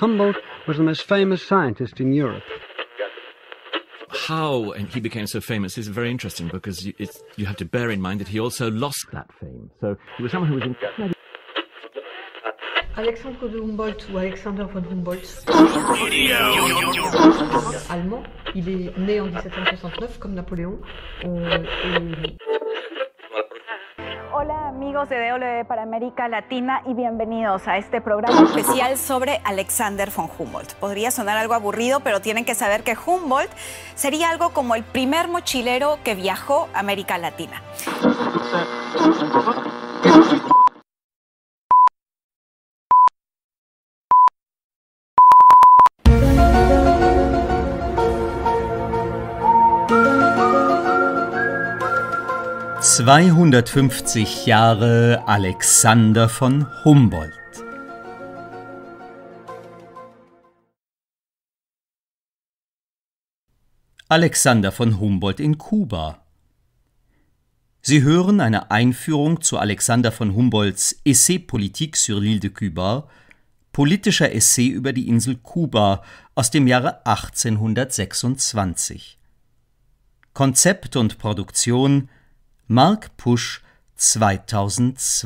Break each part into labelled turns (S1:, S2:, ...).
S1: Humboldt was the most famous scientist in Europe. How he became so famous is very interesting because you, you have to bear in mind that he also lost that fame. So he was someone who was incredibly. Alexandre de Humboldt o Alexander von Humboldt, en 1769 como Napoleón. Hola amigos de DW para América Latina y bienvenidos a este programa especial sobre Alexander von Humboldt. Podría sonar algo aburrido, pero tienen que saber que Humboldt sería algo como el primer mochilero que viajó a América Latina. 250 Jahre Alexander von Humboldt Alexander von Humboldt in Kuba Sie hören eine Einführung zu Alexander von Humboldts Essai Politique sur l'île de Cuba, politischer Essay über die Insel Kuba aus dem Jahre 1826. Konzept und Produktion Mark Pusch 2020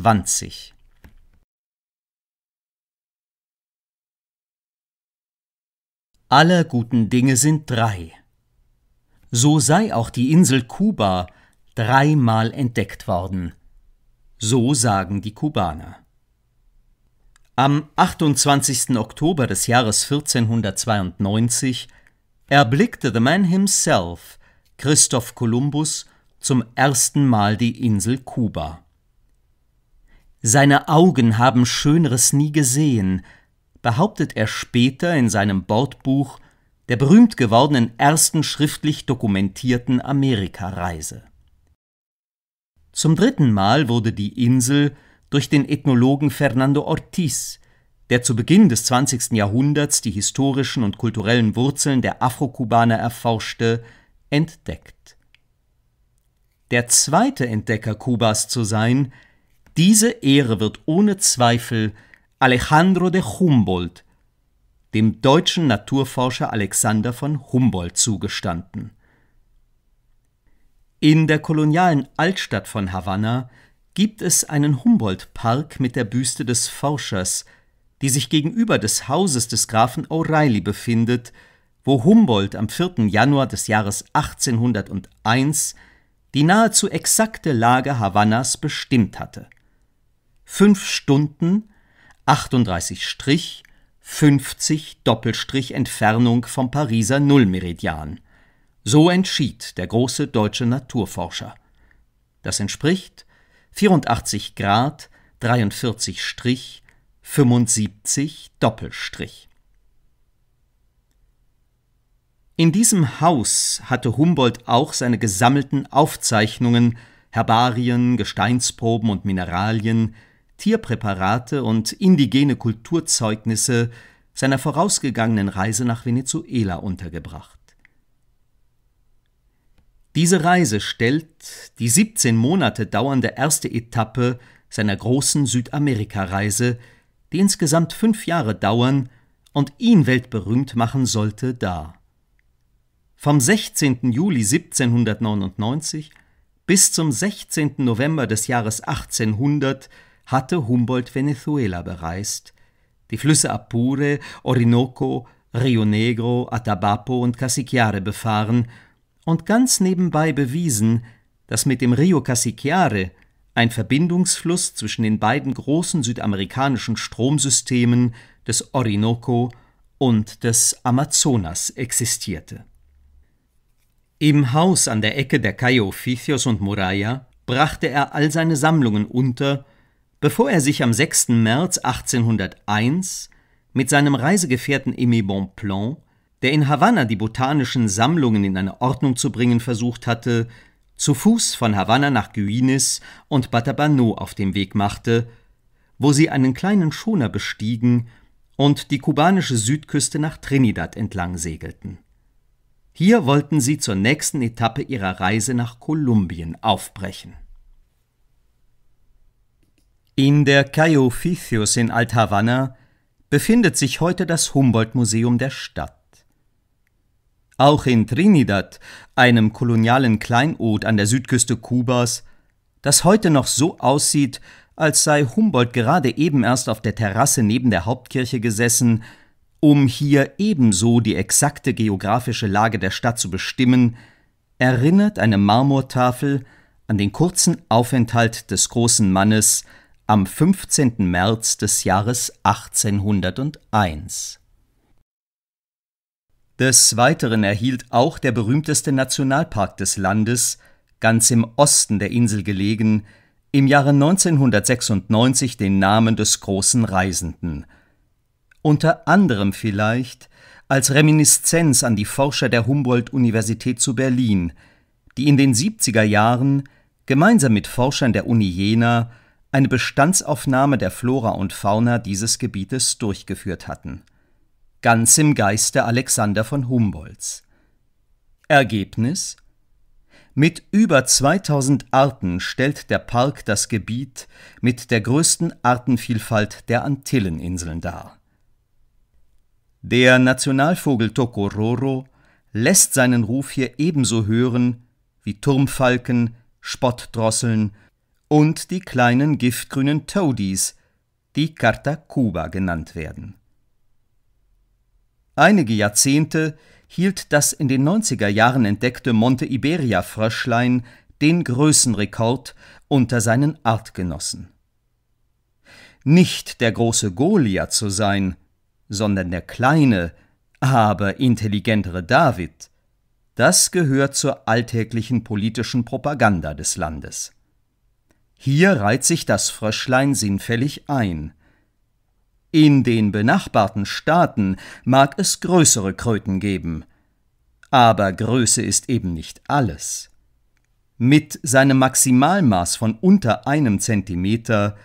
S1: 2020「aller guten Dinge sind drei「. So sei auch die Insel Kuba dreimal entdeckt worden. So sagen die Kubaner. Am 28. Oktober des Jahres 1492 erblickte the man himself, Christoph Kolumbus, zum ersten Mal die Insel Kuba. Seine Augen haben Schöneres nie gesehen, behauptet er später in seinem Bordbuch der berühmt gewordenen ersten schriftlich dokumentierten Amerikareise. Zum dritten Mal wurde die Insel durch den Ethnologen Fernando Ortiz, der zu Beginn des 20. Jahrhunderts die historischen und kulturellen Wurzeln der Afrokubaner erforschte, entdeckt der zweite Entdecker Kubas zu sein, diese Ehre wird ohne Zweifel Alejandro de Humboldt, dem deutschen Naturforscher Alexander von Humboldt zugestanden. In der kolonialen Altstadt von Havanna gibt es einen Humboldt-Park mit der Büste des Forschers, die sich gegenüber des Hauses des Grafen O'Reilly befindet, wo Humboldt am 4. Januar des Jahres 1801 die nahezu exakte Lage Havannas bestimmt hatte. Fünf Stunden, 38 Strich, 50 Doppelstrich Entfernung vom Pariser Nullmeridian. So entschied der große deutsche Naturforscher. Das entspricht 84 Grad, 43 Strich, 75 Doppelstrich. In diesem Haus hatte Humboldt auch seine gesammelten Aufzeichnungen, Herbarien, Gesteinsproben und Mineralien, Tierpräparate und indigene Kulturzeugnisse seiner vorausgegangenen Reise nach Venezuela untergebracht. Diese Reise stellt die 17 Monate dauernde erste Etappe seiner großen Südamerika-Reise, die insgesamt fünf Jahre dauern und ihn weltberühmt machen sollte, dar. Vom 16. Juli 1799 bis zum 16. November des Jahres 1800 hatte Humboldt Venezuela bereist, die Flüsse Apure, Orinoco, Rio Negro, Atabapo und Casiquiare befahren und ganz nebenbei bewiesen, dass mit dem Rio Casiquiare, ein Verbindungsfluss zwischen den beiden großen südamerikanischen Stromsystemen des Orinoco und des Amazonas existierte im Haus an der Ecke der Calle Officios und Muraya brachte er all seine Sammlungen unter, bevor er sich am 6. März 1801 mit seinem Reisegefährten Aimé Bonpland, der in Havanna die botanischen Sammlungen in eine Ordnung zu bringen versucht hatte, zu Fuß von Havanna nach Guinness und Batabano auf dem Weg machte, wo sie einen kleinen Schoner bestiegen und die kubanische Südküste nach Trinidad entlang segelten. Hier wollten sie zur nächsten Etappe ihrer Reise nach Kolumbien aufbrechen. In der Calle Oficios in alt befindet sich heute das Humboldt-Museum der Stadt. Auch in Trinidad, einem kolonialen Kleinod an der Südküste Kubas, das heute noch so aussieht, als sei Humboldt gerade eben erst auf der Terrasse neben der Hauptkirche gesessen, um hier ebenso die exakte geografische Lage der Stadt zu bestimmen, erinnert eine Marmortafel an den kurzen Aufenthalt des großen Mannes am 15. März des Jahres 1801. Des Weiteren erhielt auch der berühmteste Nationalpark des Landes, ganz im Osten der Insel gelegen, im Jahre 1996 den Namen des großen Reisenden – unter anderem vielleicht als Reminiszenz an die Forscher der Humboldt-Universität zu Berlin, die in den 70er Jahren gemeinsam mit Forschern der Uni Jena eine Bestandsaufnahme der Flora und Fauna dieses Gebietes durchgeführt hatten. Ganz im Geiste Alexander von Humboldts. Ergebnis? Mit über 2000 Arten stellt der Park das Gebiet mit der größten Artenvielfalt der Antilleninseln dar der Nationalvogel Tokororo lässt seinen Ruf hier ebenso hören wie Turmfalken, Spottdrosseln und die kleinen giftgrünen Toadies, die Cartacuba genannt werden. Einige Jahrzehnte hielt das in den 90er Jahren entdeckte Monte Iberia Fröschlein den Größenrekord unter seinen Artgenossen. Nicht der große Goliath zu sein, sondern der kleine, aber intelligentere David, das gehört zur alltäglichen politischen Propaganda des Landes. Hier reiht sich das Fröschlein sinnfällig ein. In den benachbarten Staaten mag es größere Kröten geben, aber Größe ist eben nicht alles. Mit seinem Maximalmaß von unter einem Zentimeter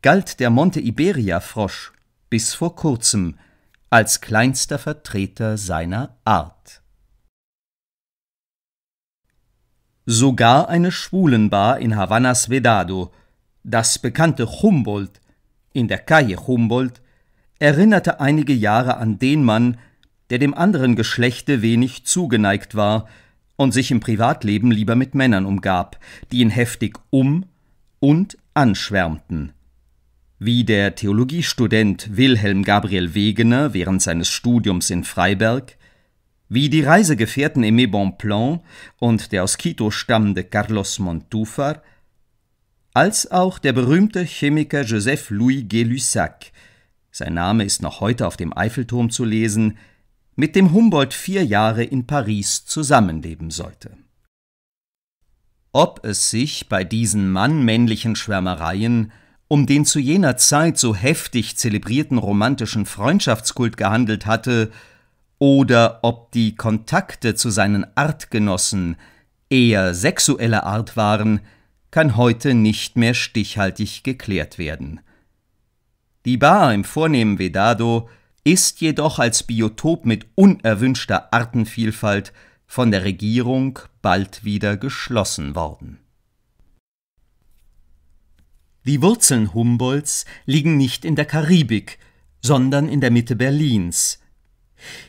S1: galt der Monte Iberia Frosch bis vor kurzem als kleinster Vertreter seiner Art. Sogar eine Schwulenbar in Havannas Vedado, das bekannte Humboldt, in der Calle Humboldt, erinnerte einige Jahre an den Mann, der dem anderen Geschlechte wenig zugeneigt war und sich im Privatleben lieber mit Männern umgab, die ihn heftig um und anschwärmten. Wie der Theologiestudent Wilhelm Gabriel Wegener während seines Studiums in Freiberg, wie die Reisegefährten Aimé Bonpland und der aus Quito stammende Carlos Montufar, als auch der berühmte Chemiker Joseph Louis Gay-Lussac, sein Name ist noch heute auf dem Eiffelturm zu lesen, mit dem Humboldt vier Jahre in Paris zusammenleben sollte. Ob es sich bei diesen mannmännlichen Schwärmereien um den zu jener Zeit so heftig zelebrierten romantischen Freundschaftskult gehandelt hatte, oder ob die Kontakte zu seinen Artgenossen eher sexueller Art waren, kann heute nicht mehr stichhaltig geklärt werden. Die Bar im vornehmen Vedado ist jedoch als Biotop mit unerwünschter Artenvielfalt von der Regierung bald wieder geschlossen worden die Wurzeln Humboldts liegen nicht in der Karibik, sondern in der Mitte Berlins.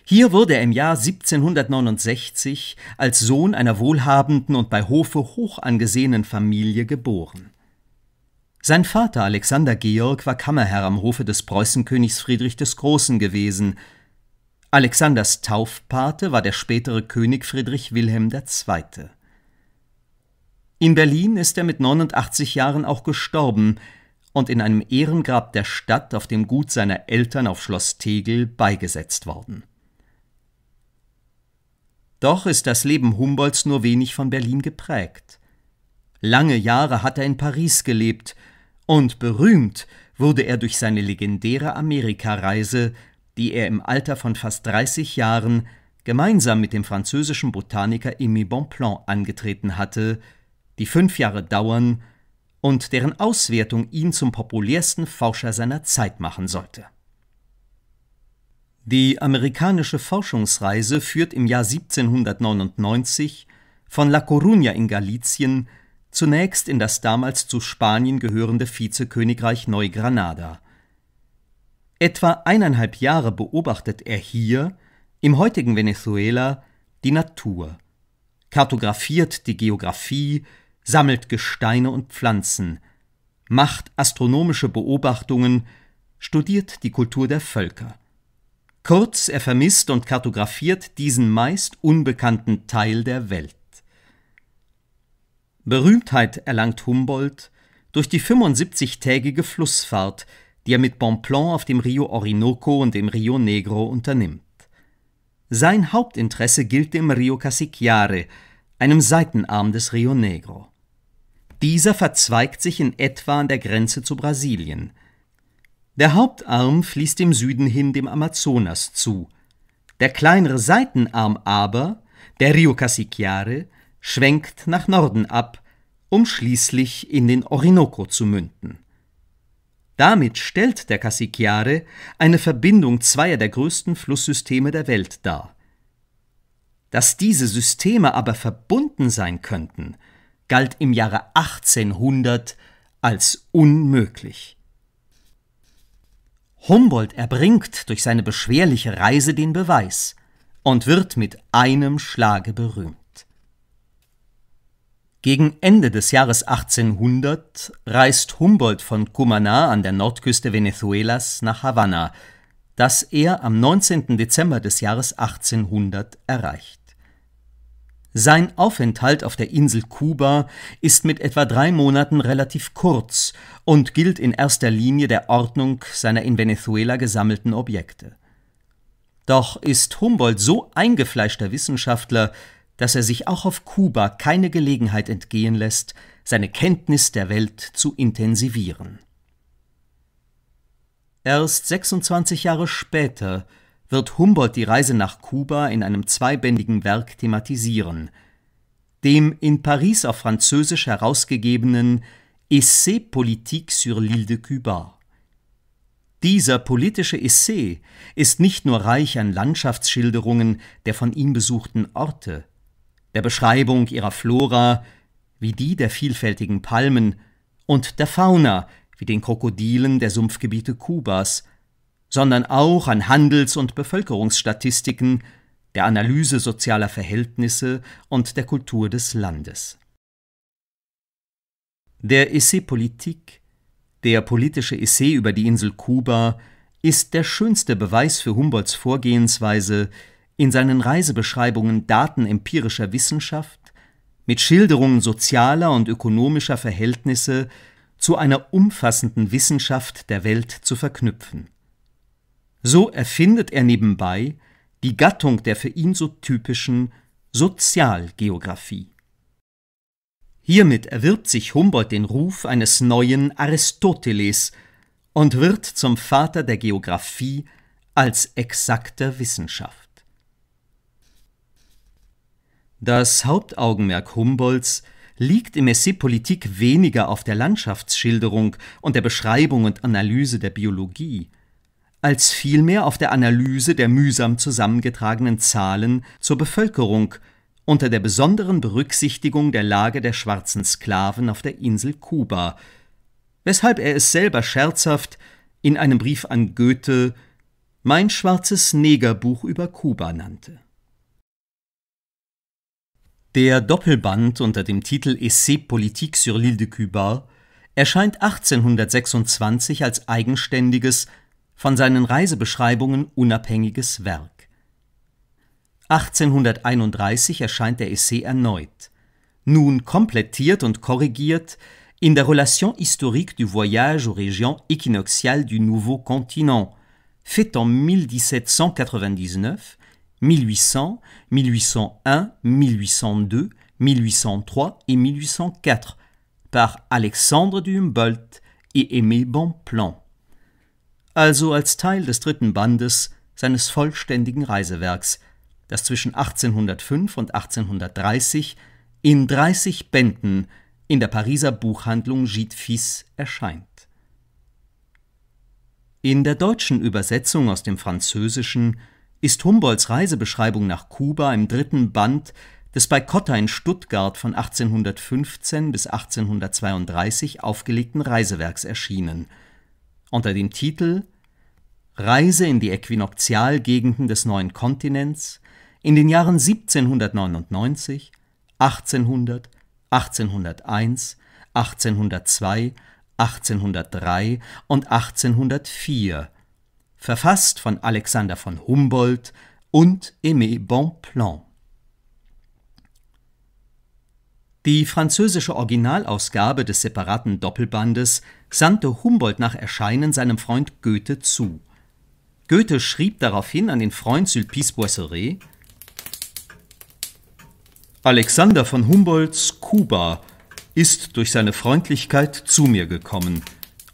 S1: Hier wurde er im Jahr 1769 als Sohn einer wohlhabenden und bei Hofe hoch angesehenen Familie geboren. Sein Vater Alexander Georg war Kammerherr am Hofe des Preußenkönigs Friedrich des Großen gewesen. Alexanders Taufpate war der spätere König Friedrich Wilhelm II. In Berlin ist er mit 89 Jahren auch gestorben und in einem Ehrengrab der Stadt auf dem Gut seiner Eltern auf Schloss Tegel beigesetzt worden. Doch ist das Leben Humboldts nur wenig von Berlin geprägt. Lange Jahre hat er in Paris gelebt und berühmt wurde er durch seine legendäre Amerikareise, die er im Alter von fast 30 Jahren gemeinsam mit dem französischen Botaniker Emmy Bonpland angetreten hatte, die fünf Jahre dauern und deren Auswertung ihn zum populärsten Forscher seiner Zeit machen sollte. Die amerikanische Forschungsreise führt im Jahr 1799 von La Coruña in Galizien zunächst in das damals zu Spanien gehörende Vizekönigreich Neugranada. Etwa eineinhalb Jahre beobachtet er hier, im heutigen Venezuela, die Natur, kartografiert die Geographie, sammelt Gesteine und Pflanzen, macht astronomische Beobachtungen, studiert die Kultur der Völker. Kurz, er vermisst und kartografiert diesen meist unbekannten Teil der Welt. Berühmtheit erlangt Humboldt durch die 75-tägige Flussfahrt, die er mit Bonpland auf dem Rio Orinoco und dem Rio Negro unternimmt. Sein Hauptinteresse gilt dem Rio Casiquiare, einem Seitenarm des Rio Negro. Dieser verzweigt sich in etwa an der Grenze zu Brasilien. Der Hauptarm fließt im Süden hin dem Amazonas zu. Der kleinere Seitenarm aber, der Rio Cassiquiare, schwenkt nach Norden ab, um schließlich in den Orinoco zu münden. Damit stellt der Cassiquiare eine Verbindung zweier der größten Flusssysteme der Welt dar. Dass diese Systeme aber verbunden sein könnten, galt im Jahre 1800 als unmöglich. Humboldt erbringt durch seine beschwerliche Reise den Beweis und wird mit einem Schlage berühmt. Gegen Ende des Jahres 1800 reist Humboldt von Cumaná an der Nordküste Venezuelas nach Havanna, das er am 19. Dezember des Jahres 1800 erreicht. Sein Aufenthalt auf der Insel Kuba ist mit etwa drei Monaten relativ kurz und gilt in erster Linie der Ordnung seiner in Venezuela gesammelten Objekte. Doch ist Humboldt so eingefleischter Wissenschaftler, dass er sich auch auf Kuba keine Gelegenheit entgehen lässt, seine Kenntnis der Welt zu intensivieren. Erst 26 Jahre später wird Humboldt die Reise nach Kuba in einem zweibändigen Werk thematisieren, dem in Paris auf Französisch herausgegebenen Essai politique sur l'île de Cuba. Dieser politische Essai ist nicht nur reich an Landschaftsschilderungen der von ihm besuchten Orte, der Beschreibung ihrer Flora, wie die der vielfältigen Palmen, und der Fauna, wie den Krokodilen der Sumpfgebiete Kubas, sondern auch an Handels- und Bevölkerungsstatistiken, der Analyse sozialer Verhältnisse und der Kultur des Landes. Der Essai Politique, der politische Essai über die Insel Kuba, ist der schönste Beweis für Humboldts Vorgehensweise, in seinen Reisebeschreibungen Daten empirischer Wissenschaft mit Schilderungen sozialer und ökonomischer Verhältnisse zu einer umfassenden Wissenschaft der Welt zu verknüpfen so erfindet er nebenbei die Gattung der für ihn so typischen Sozialgeographie. Hiermit erwirbt sich Humboldt den Ruf eines neuen Aristoteles und wird zum Vater der Geographie als exakter Wissenschaft. Das Hauptaugenmerk Humboldts liegt im Essay Politik weniger auf der Landschaftsschilderung und der Beschreibung und Analyse der Biologie, als vielmehr auf der Analyse der mühsam zusammengetragenen Zahlen zur Bevölkerung unter der besonderen Berücksichtigung der Lage der schwarzen Sklaven auf der Insel Kuba, weshalb er es selber scherzhaft in einem Brief an Goethe mein schwarzes Negerbuch über Kuba nannte. Der Doppelband unter dem Titel Essai politique sur l'île de Cuba erscheint 1826 als eigenständiges von seinen Reisebeschreibungen unabhängiges Werk. 1831 erscheint der Essay erneut, nun komplettiert und korrigiert in der Relation historique du voyage aux régions équinoxiales du Nouveau Continent, fait en 1799, 1800, 1801, 1802, 1803 et 1804 par Alexandre du Humboldt et Aimé Bonpland. also als Teil des dritten Bandes seines vollständigen Reisewerks, das zwischen 1805 und 1830 in 30 Bänden in der Pariser Buchhandlung Gide Fils erscheint. In der deutschen Übersetzung aus dem Französischen ist Humboldts Reisebeschreibung nach Kuba im dritten Band des bei Cotta in Stuttgart von 1815 bis 1832 aufgelegten Reisewerks erschienen – unter dem Titel Reise in die Äquinoxialgegenden des neuen Kontinents in den Jahren 1799, 1800, 1801, 1802, 1803 und 1804, verfasst von Alexander von Humboldt und Aimé Bonpland. Die französische Originalausgabe des separaten Doppelbandes sandte Humboldt nach Erscheinen seinem Freund Goethe zu. Goethe schrieb daraufhin an den Freund Sulpice Boisseret: Alexander von Humboldts Kuba ist durch seine Freundlichkeit zu mir gekommen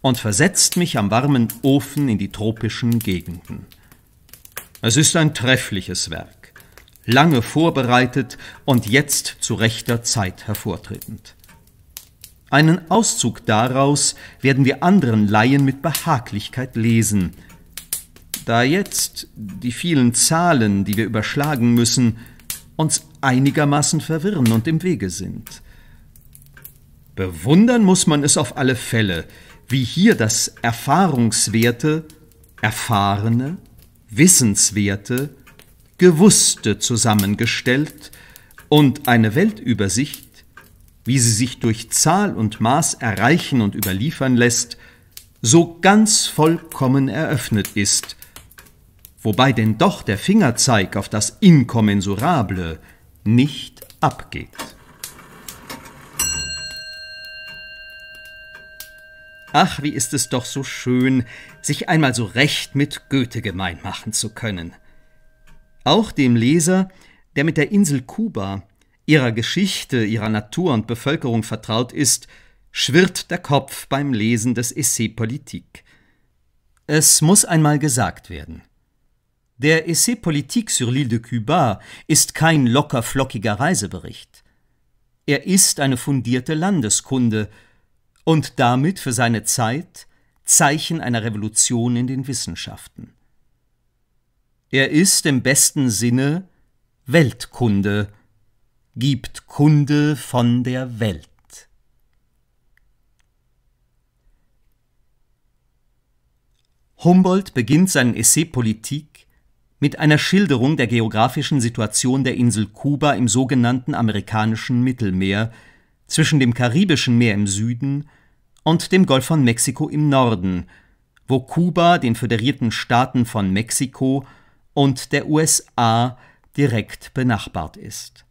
S1: und versetzt mich am warmen Ofen in die tropischen Gegenden. Es ist ein treffliches Werk, lange vorbereitet und jetzt zu rechter Zeit hervortretend. Einen Auszug daraus werden wir anderen Laien mit Behaglichkeit lesen. Da jetzt die vielen Zahlen, die wir überschlagen müssen, uns einigermaßen verwirren und im Wege sind. Bewundern muss man es auf alle Fälle, wie hier das Erfahrungswerte, Erfahrene, Wissenswerte, Gewusste zusammengestellt und eine Weltübersicht wie sie sich durch Zahl und Maß erreichen und überliefern lässt, so ganz vollkommen eröffnet ist, wobei denn doch der Fingerzeig auf das Inkommensurable nicht abgeht. Ach, wie ist es doch so schön, sich einmal so recht mit Goethe gemein machen zu können. Auch dem Leser, der mit der Insel Kuba ihrer Geschichte, ihrer Natur und Bevölkerung vertraut ist, schwirrt der Kopf beim Lesen des Essai Politique. Es muss einmal gesagt werden. Der Essai Politique sur l'île de Cuba ist kein locker flockiger Reisebericht. Er ist eine fundierte Landeskunde und damit für seine Zeit Zeichen einer Revolution in den Wissenschaften. Er ist im besten Sinne Weltkunde, gibt Kunde von der Welt. Humboldt beginnt seinen Essay Politik mit einer Schilderung der geografischen Situation der Insel Kuba im sogenannten amerikanischen Mittelmeer zwischen dem Karibischen Meer im Süden und dem Golf von Mexiko im Norden, wo Kuba den föderierten Staaten von Mexiko und der USA direkt benachbart ist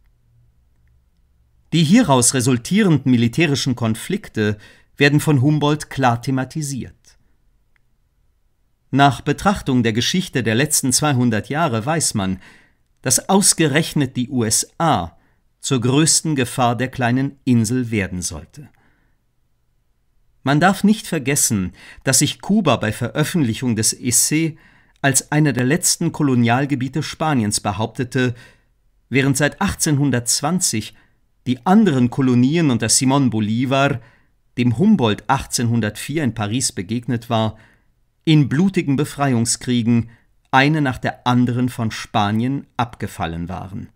S1: die hieraus resultierenden militärischen Konflikte werden von Humboldt klar thematisiert. Nach Betrachtung der Geschichte der letzten 200 Jahre weiß man, dass ausgerechnet die USA zur größten Gefahr der kleinen Insel werden sollte. Man darf nicht vergessen, dass sich Kuba bei Veröffentlichung des Essay als einer der letzten Kolonialgebiete Spaniens behauptete, während seit 1820 die anderen Kolonien unter Simón Bolívar, dem Humboldt 1804 in Paris begegnet war, in blutigen Befreiungskriegen eine nach der anderen von Spanien abgefallen waren.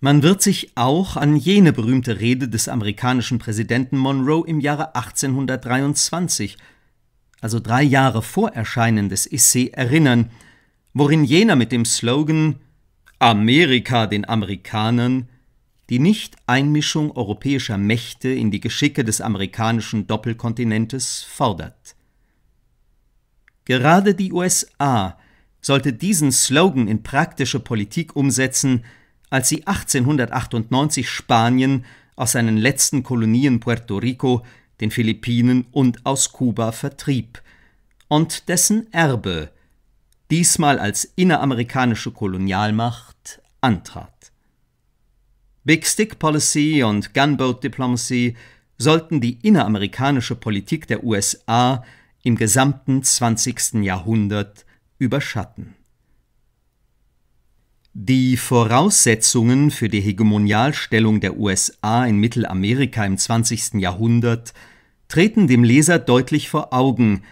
S1: Man wird sich auch an jene berühmte Rede des amerikanischen Präsidenten Monroe im Jahre 1823, also drei Jahre vor Erscheinen des Essay, erinnern, worin jener mit dem Slogan Amerika den Amerikanern die Nicht-Einmischung europäischer Mächte in die Geschicke des amerikanischen Doppelkontinentes fordert. Gerade die USA sollte diesen Slogan in praktische Politik umsetzen, als sie 1898 Spanien aus seinen letzten Kolonien Puerto Rico, den Philippinen und aus Kuba vertrieb und dessen Erbe, diesmal als inneramerikanische Kolonialmacht, antrat Big Stick Policy und Gunboat Diplomacy sollten die inneramerikanische Politik der USA im gesamten 20. Jahrhundert überschatten. Die Voraussetzungen für die Hegemonialstellung der USA in Mittelamerika im 20. Jahrhundert treten dem Leser deutlich vor Augen,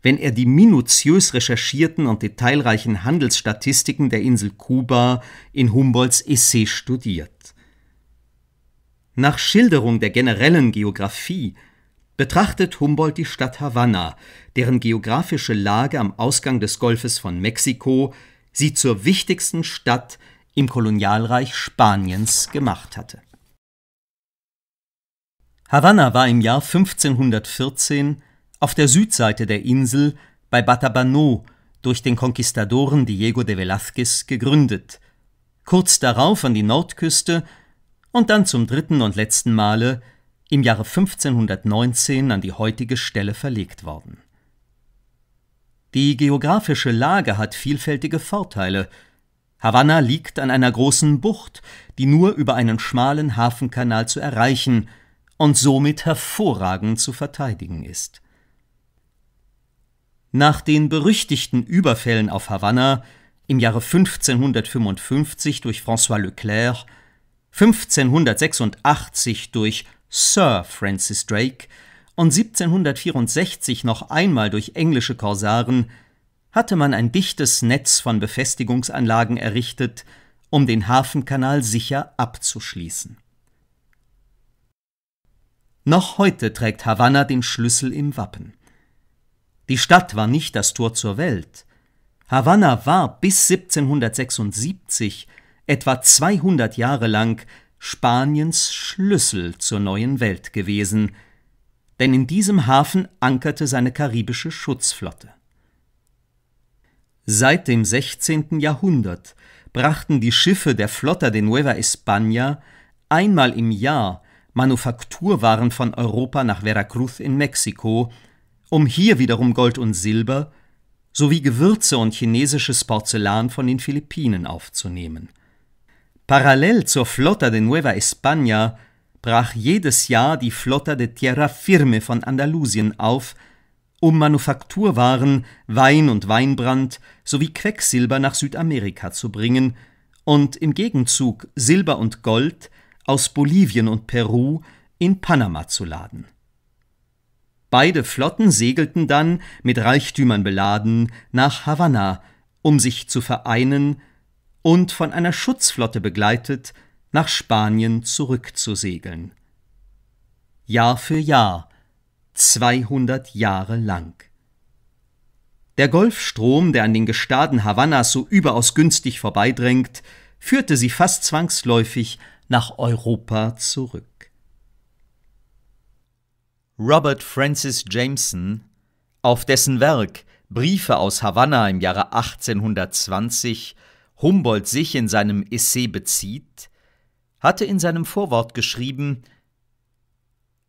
S1: wenn er die minutiös recherchierten und detailreichen Handelsstatistiken der Insel Kuba in Humboldts Essay studiert. Nach Schilderung der generellen Geographie betrachtet Humboldt die Stadt Havanna, deren geografische Lage am Ausgang des Golfes von Mexiko sie zur wichtigsten Stadt im Kolonialreich Spaniens gemacht hatte. Havanna war im Jahr 1514 auf der Südseite der Insel bei Batabano durch den Konquistadoren Diego de Velázquez gegründet, kurz darauf an die Nordküste und dann zum dritten und letzten Male im Jahre 1519 an die heutige Stelle verlegt worden. Die geografische Lage hat vielfältige Vorteile. Havanna liegt an einer großen Bucht, die nur über einen schmalen Hafenkanal zu erreichen und somit hervorragend zu verteidigen ist. Nach den berüchtigten Überfällen auf Havanna im Jahre 1555 durch François Leclerc 1586 durch Sir Francis Drake und 1764 noch einmal durch englische Korsaren, hatte man ein dichtes Netz von Befestigungsanlagen errichtet, um den Hafenkanal sicher abzuschließen. Noch heute trägt Havanna den Schlüssel im Wappen. Die Stadt war nicht das Tor zur Welt. Havanna war bis 1776 etwa 200 Jahre lang Spaniens Schlüssel zur neuen Welt gewesen, denn in diesem Hafen ankerte seine karibische Schutzflotte. Seit dem 16. Jahrhundert brachten die Schiffe der Flotta de Nueva España einmal im Jahr Manufakturwaren von Europa nach Veracruz in Mexiko, um hier wiederum Gold und Silber sowie Gewürze und chinesisches Porzellan von den Philippinen aufzunehmen – Parallel zur Flotta de Nueva España brach jedes Jahr die Flotta de Tierra Firme von Andalusien auf, um Manufakturwaren, Wein und Weinbrand sowie Quecksilber nach Südamerika zu bringen und im Gegenzug Silber und Gold aus Bolivien und Peru in Panama zu laden. Beide Flotten segelten dann, mit Reichtümern beladen, nach Havanna, um sich zu vereinen und von einer Schutzflotte begleitet nach Spanien zurückzusegeln. Jahr für Jahr, 200 Jahre lang. Der Golfstrom, der an den Gestaden Havannas so überaus günstig vorbeidrängt, führte sie fast zwangsläufig nach Europa zurück. Robert Francis Jameson, auf dessen Werk Briefe aus Havanna im Jahre 1820 Humboldt sich in seinem Essay bezieht, hatte in seinem Vorwort geschrieben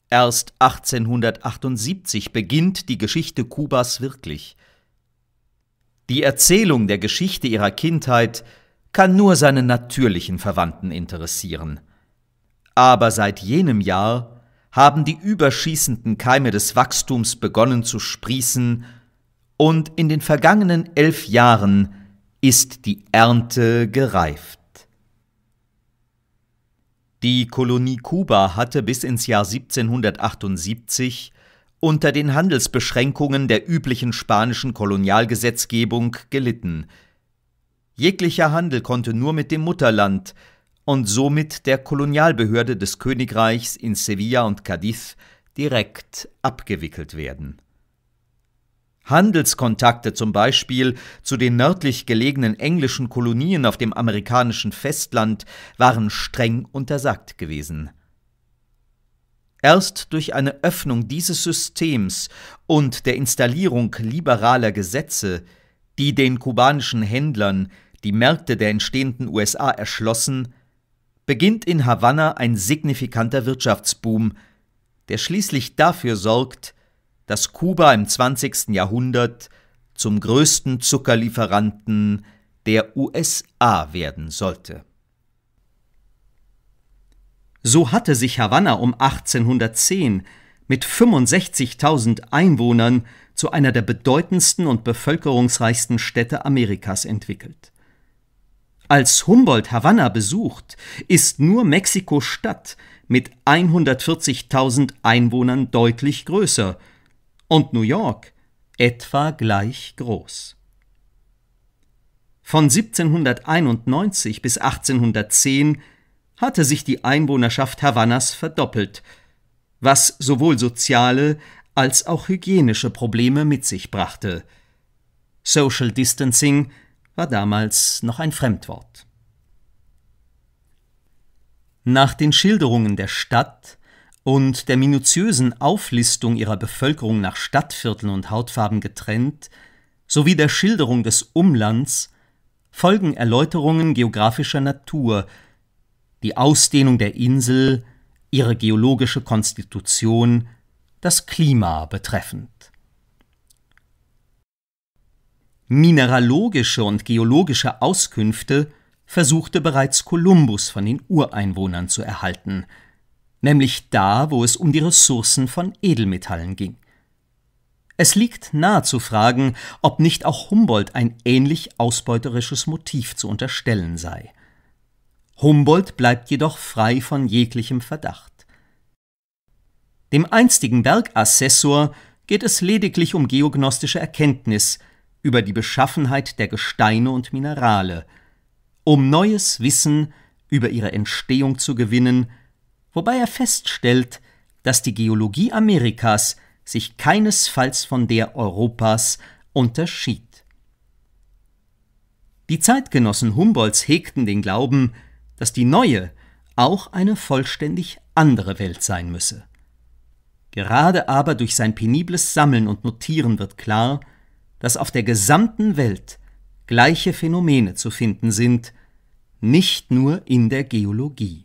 S1: Erst 1878 beginnt die Geschichte Kubas wirklich. Die Erzählung der Geschichte ihrer Kindheit kann nur seine natürlichen Verwandten interessieren. Aber seit jenem Jahr haben die überschießenden Keime des Wachstums begonnen zu sprießen, und in den vergangenen elf Jahren ist die Ernte gereift. Die Kolonie Kuba hatte bis ins Jahr 1778 unter den Handelsbeschränkungen der üblichen spanischen Kolonialgesetzgebung gelitten. Jeglicher Handel konnte nur mit dem Mutterland und somit der Kolonialbehörde des Königreichs in Sevilla und Cadiz direkt abgewickelt werden Handelskontakte zum Beispiel zu den nördlich gelegenen englischen Kolonien auf dem amerikanischen Festland waren streng untersagt gewesen. Erst durch eine Öffnung dieses Systems und der Installierung liberaler Gesetze, die den kubanischen Händlern die Märkte der entstehenden USA erschlossen, beginnt in Havanna ein signifikanter Wirtschaftsboom, der schließlich dafür sorgt, dass Kuba im 20. Jahrhundert zum größten Zuckerlieferanten der USA werden sollte. So hatte sich Havanna um 1810 mit 65.000 Einwohnern zu einer der bedeutendsten und bevölkerungsreichsten Städte Amerikas entwickelt. Als Humboldt Havanna besucht, ist nur Mexiko-Stadt mit 140.000 Einwohnern deutlich größer – und New York etwa gleich groß. Von 1791 bis 1810 hatte sich die Einwohnerschaft Havannas verdoppelt, was sowohl soziale als auch hygienische Probleme mit sich brachte. Social Distancing war damals noch ein Fremdwort. Nach den Schilderungen der Stadt und der minutiösen Auflistung ihrer Bevölkerung nach Stadtvierteln und Hautfarben getrennt, sowie der Schilderung des Umlands, folgen Erläuterungen geografischer Natur, die Ausdehnung der Insel, ihre geologische Konstitution, das Klima betreffend. Mineralogische und geologische Auskünfte versuchte bereits Kolumbus von den Ureinwohnern zu erhalten – nämlich da, wo es um die Ressourcen von Edelmetallen ging. Es liegt nahe zu fragen, ob nicht auch Humboldt ein ähnlich ausbeuterisches Motiv zu unterstellen sei. Humboldt bleibt jedoch frei von jeglichem Verdacht. Dem einstigen Bergassessor geht es lediglich um geognostische Erkenntnis über die Beschaffenheit der Gesteine und Minerale, um neues Wissen über ihre Entstehung zu gewinnen wobei er feststellt, dass die Geologie Amerikas sich keinesfalls von der Europas unterschied. Die Zeitgenossen Humboldts hegten den Glauben, dass die neue auch eine vollständig andere Welt sein müsse. Gerade aber durch sein penibles Sammeln und Notieren wird klar, dass auf der gesamten Welt gleiche Phänomene zu finden sind, nicht nur in der Geologie.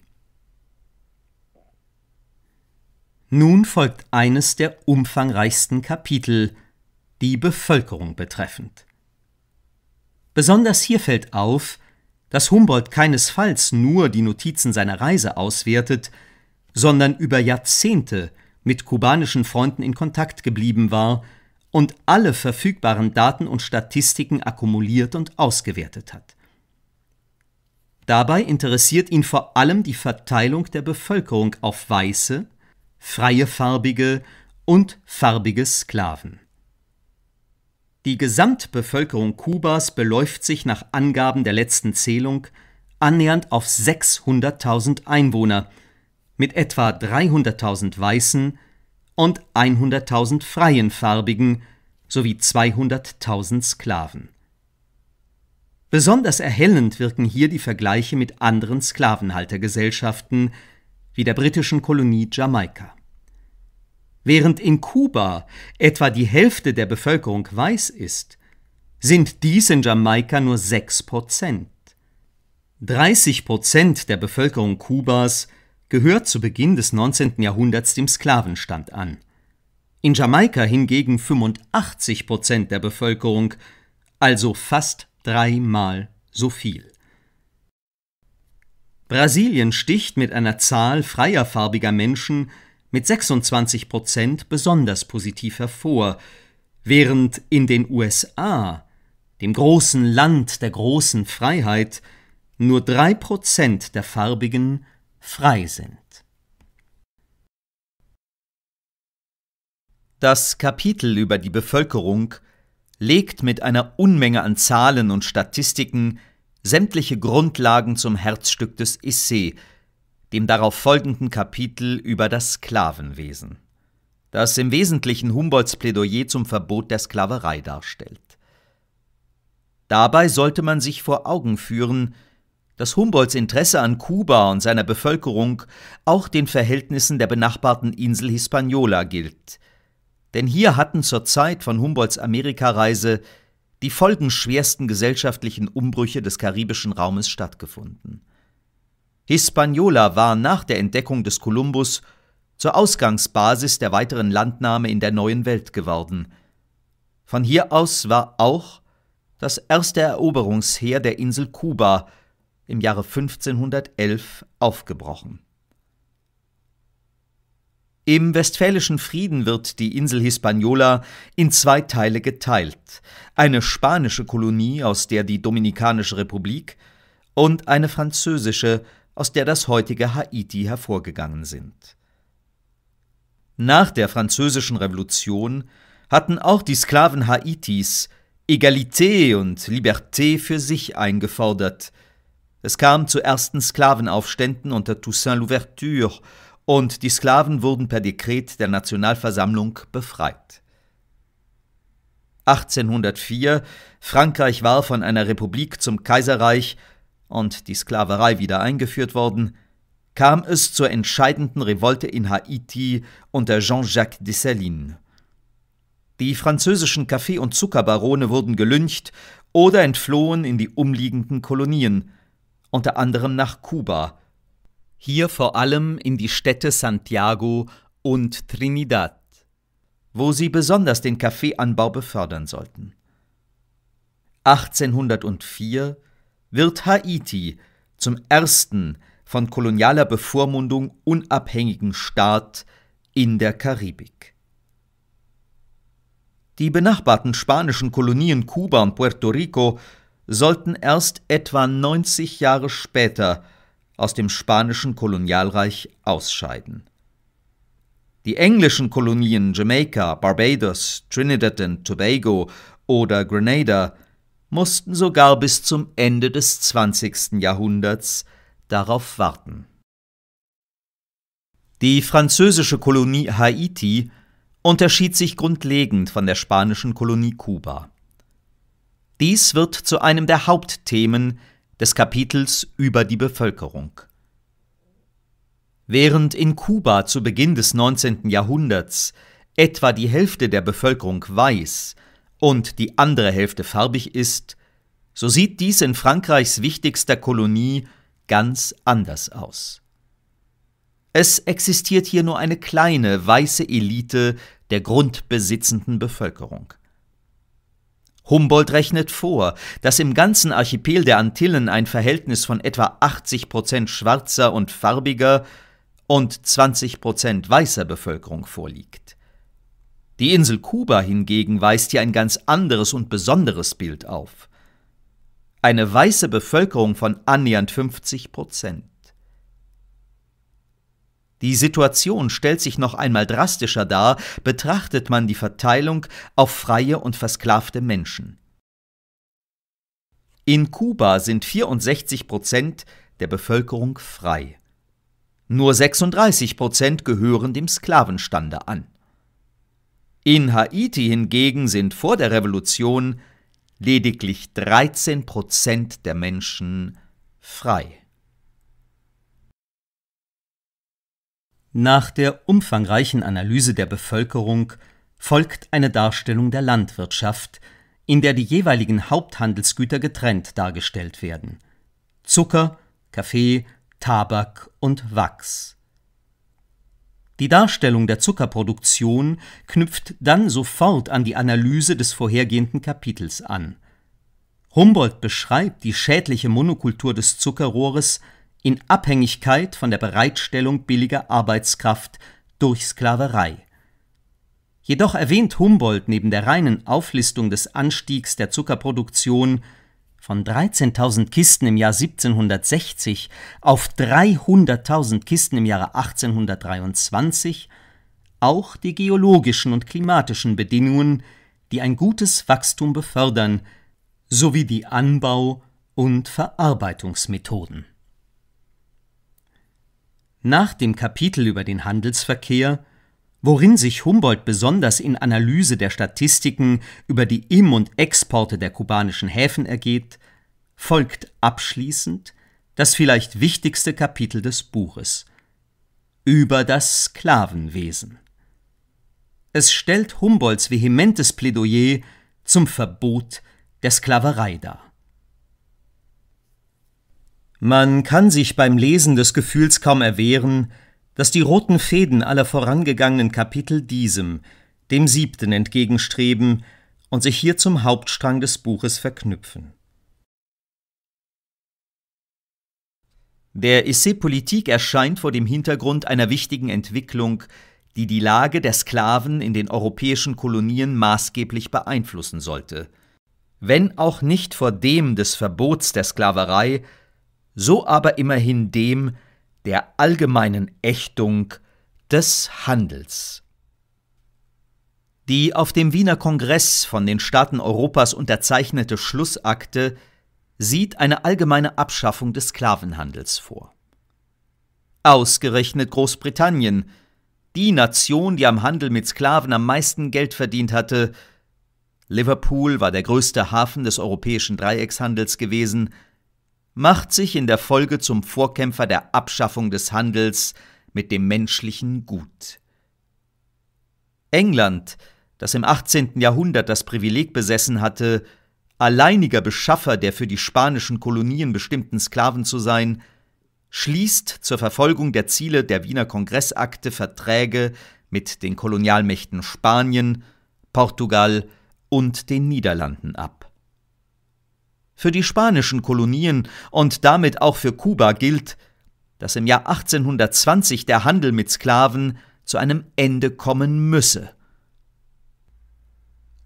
S1: Nun folgt eines der umfangreichsten Kapitel, die Bevölkerung betreffend. Besonders hier fällt auf, dass Humboldt keinesfalls nur die Notizen seiner Reise auswertet, sondern über Jahrzehnte mit kubanischen Freunden in Kontakt geblieben war und alle verfügbaren Daten und Statistiken akkumuliert und ausgewertet hat. Dabei interessiert ihn vor allem die Verteilung der Bevölkerung auf Weiße, freie Farbige und farbige Sklaven. Die Gesamtbevölkerung Kubas beläuft sich nach Angaben der letzten Zählung annähernd auf 600.000 Einwohner, mit etwa 300.000 Weißen und 100.000 freien Farbigen sowie 200.000 Sklaven. Besonders erhellend wirken hier die Vergleiche mit anderen Sklavenhaltergesellschaften wie der britischen Kolonie Jamaika. Während in Kuba etwa die Hälfte der Bevölkerung weiß ist, sind dies in Jamaika nur 6 Prozent. 30 Prozent der Bevölkerung Kubas gehört zu Beginn des 19. Jahrhunderts dem Sklavenstand an. In Jamaika hingegen 85 Prozent der Bevölkerung, also fast dreimal so viel. Brasilien sticht mit einer Zahl freier farbiger Menschen mit 26 Prozent besonders positiv hervor, während in den USA, dem großen Land der großen Freiheit, nur drei Prozent der Farbigen frei sind. Das Kapitel über die Bevölkerung legt mit einer Unmenge an Zahlen und Statistiken sämtliche Grundlagen zum Herzstück des Essay, dem darauf folgenden Kapitel über das Sklavenwesen, das im Wesentlichen Humboldts Plädoyer zum Verbot der Sklaverei darstellt. Dabei sollte man sich vor Augen führen, dass Humboldts Interesse an Kuba und seiner Bevölkerung auch den Verhältnissen der benachbarten Insel Hispaniola gilt. Denn hier hatten zur Zeit von Humboldts Amerikareise die folgenschwersten gesellschaftlichen Umbrüche des karibischen Raumes stattgefunden. Hispaniola war nach der Entdeckung des Kolumbus zur Ausgangsbasis der weiteren Landnahme in der neuen Welt geworden. Von hier aus war auch das erste Eroberungsheer der Insel Kuba im Jahre 1511 aufgebrochen. Im Westfälischen Frieden wird die Insel Hispaniola in zwei Teile geteilt: eine spanische Kolonie, aus der die Dominikanische Republik, und eine französische, aus der das heutige Haiti hervorgegangen sind. Nach der Französischen Revolution hatten auch die Sklaven Haitis Egalité und Liberté für sich eingefordert. Es kam zu ersten Sklavenaufständen unter Toussaint Louverture und die Sklaven wurden per Dekret der Nationalversammlung befreit. 1804 Frankreich war von einer Republik zum Kaiserreich und die Sklaverei wieder eingeführt worden, kam es zur entscheidenden Revolte in Haiti unter Jean-Jacques Dessalines. Die französischen Kaffee- und Zuckerbarone wurden gelüncht oder entflohen in die umliegenden Kolonien, unter anderem nach Kuba, hier vor allem in die Städte Santiago und Trinidad, wo sie besonders den Kaffeeanbau befördern sollten. 1804 wird Haiti zum ersten von kolonialer Bevormundung unabhängigen Staat in der Karibik. Die benachbarten spanischen Kolonien Kuba und Puerto Rico sollten erst etwa 90 Jahre später aus dem spanischen Kolonialreich ausscheiden. Die englischen Kolonien Jamaika, Barbados, Trinidad und Tobago oder Grenada mussten sogar bis zum Ende des 20. Jahrhunderts darauf warten. Die französische Kolonie Haiti unterschied sich grundlegend von der spanischen Kolonie Kuba. Dies wird zu einem der Hauptthemen des Kapitels über die Bevölkerung. Während in Kuba zu Beginn des 19. Jahrhunderts etwa die Hälfte der Bevölkerung weiß und die andere Hälfte farbig ist, so sieht dies in Frankreichs wichtigster Kolonie ganz anders aus. Es existiert hier nur eine kleine weiße Elite der grundbesitzenden Bevölkerung. Humboldt rechnet vor, dass im ganzen Archipel der Antillen ein Verhältnis von etwa 80 Prozent schwarzer und farbiger und 20 Prozent weißer Bevölkerung vorliegt. Die Insel Kuba hingegen weist hier ein ganz anderes und besonderes Bild auf. Eine weiße Bevölkerung von annähernd 50 Prozent. Die Situation stellt sich noch einmal drastischer dar, betrachtet man die Verteilung auf freie und versklavte Menschen. In Kuba sind 64 Prozent der Bevölkerung frei. Nur 36 Prozent gehören dem Sklavenstande an. In Haiti hingegen sind vor der Revolution lediglich 13 Prozent der Menschen frei. Nach der umfangreichen Analyse der Bevölkerung folgt eine Darstellung der Landwirtschaft, in der die jeweiligen Haupthandelsgüter getrennt dargestellt werden: Zucker, Kaffee, Tabak und Wachs. Die Darstellung der Zuckerproduktion knüpft dann sofort an die Analyse des vorhergehenden Kapitels an. Humboldt beschreibt die schädliche Monokultur des Zuckerrohres in Abhängigkeit von der Bereitstellung billiger Arbeitskraft durch Sklaverei. Jedoch erwähnt Humboldt neben der reinen Auflistung des Anstiegs der Zuckerproduktion von 13.000 Kisten im Jahr 1760 auf 300.000 Kisten im Jahre 1823 auch die geologischen und klimatischen Bedingungen, die ein gutes Wachstum befördern, sowie die Anbau- und Verarbeitungsmethoden nach dem Kapitel über den Handelsverkehr, worin sich Humboldt besonders in Analyse der Statistiken über die Im- und Exporte der kubanischen Häfen ergeht, folgt abschließend das vielleicht wichtigste Kapitel des Buches über das Sklavenwesen. Es stellt Humboldts vehementes Plädoyer zum Verbot der Sklaverei dar. Man kann sich beim Lesen des Gefühls kaum erwehren, dass die roten Fäden aller vorangegangenen Kapitel diesem, dem siebten, entgegenstreben und sich hier zum Hauptstrang des Buches verknüpfen. Der Essai Politik erscheint vor dem Hintergrund einer wichtigen Entwicklung, die die Lage der Sklaven in den europäischen Kolonien maßgeblich beeinflussen sollte. Wenn auch nicht vor dem des Verbots der Sklaverei, so aber immerhin dem der allgemeinen Ächtung des Handels. Die auf dem Wiener Kongress von den Staaten Europas unterzeichnete Schlussakte sieht eine allgemeine Abschaffung des Sklavenhandels vor. Ausgerechnet Großbritannien, die Nation, die am Handel mit Sklaven am meisten Geld verdient hatte, Liverpool war der größte Hafen des europäischen Dreieckshandels gewesen, macht sich in der Folge zum Vorkämpfer der Abschaffung des Handels mit dem menschlichen Gut. England, das im 18. Jahrhundert das Privileg besessen hatte, alleiniger Beschaffer der für die spanischen Kolonien bestimmten Sklaven zu sein, schließt zur Verfolgung der Ziele der Wiener Kongressakte Verträge mit den Kolonialmächten Spanien, Portugal und den Niederlanden ab für die spanischen Kolonien und damit auch für Kuba gilt, dass im Jahr 1820 der Handel mit Sklaven zu einem Ende kommen müsse.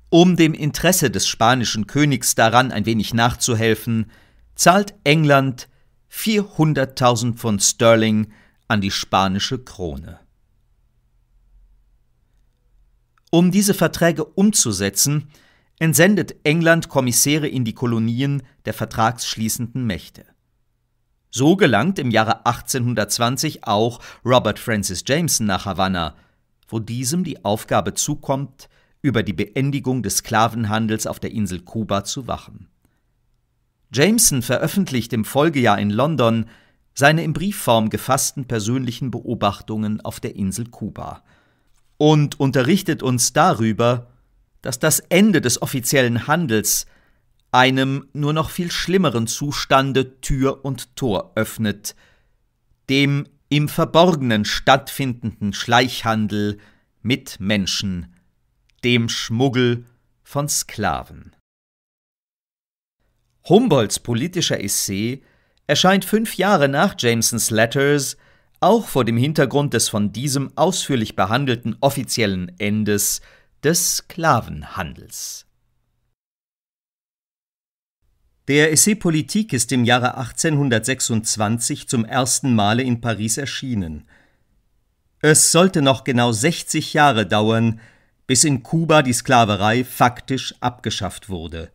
S1: Um dem Interesse des spanischen Königs daran ein wenig nachzuhelfen, zahlt England 400.000 Pfund Sterling an die spanische Krone. Um diese Verträge umzusetzen, entsendet England Kommissäre in die Kolonien der vertragsschließenden Mächte. So gelangt im Jahre 1820 auch Robert Francis Jameson nach Havanna, wo diesem die Aufgabe zukommt, über die Beendigung des Sklavenhandels auf der Insel Kuba zu wachen. Jameson veröffentlicht im Folgejahr in London seine in Briefform gefassten persönlichen Beobachtungen auf der Insel Kuba und unterrichtet uns darüber, dass das Ende des offiziellen Handels einem nur noch viel schlimmeren Zustande Tür und Tor öffnet, dem im Verborgenen stattfindenden Schleichhandel mit Menschen, dem Schmuggel von Sklaven. Humboldts politischer Essay erscheint fünf Jahre nach Jamesons Letters auch vor dem Hintergrund des von diesem ausführlich behandelten offiziellen Endes des Sklavenhandels. Der Essai Politik ist im Jahre 1826 zum ersten Male in Paris erschienen. Es sollte noch genau 60 Jahre dauern, bis in Kuba die Sklaverei faktisch abgeschafft wurde.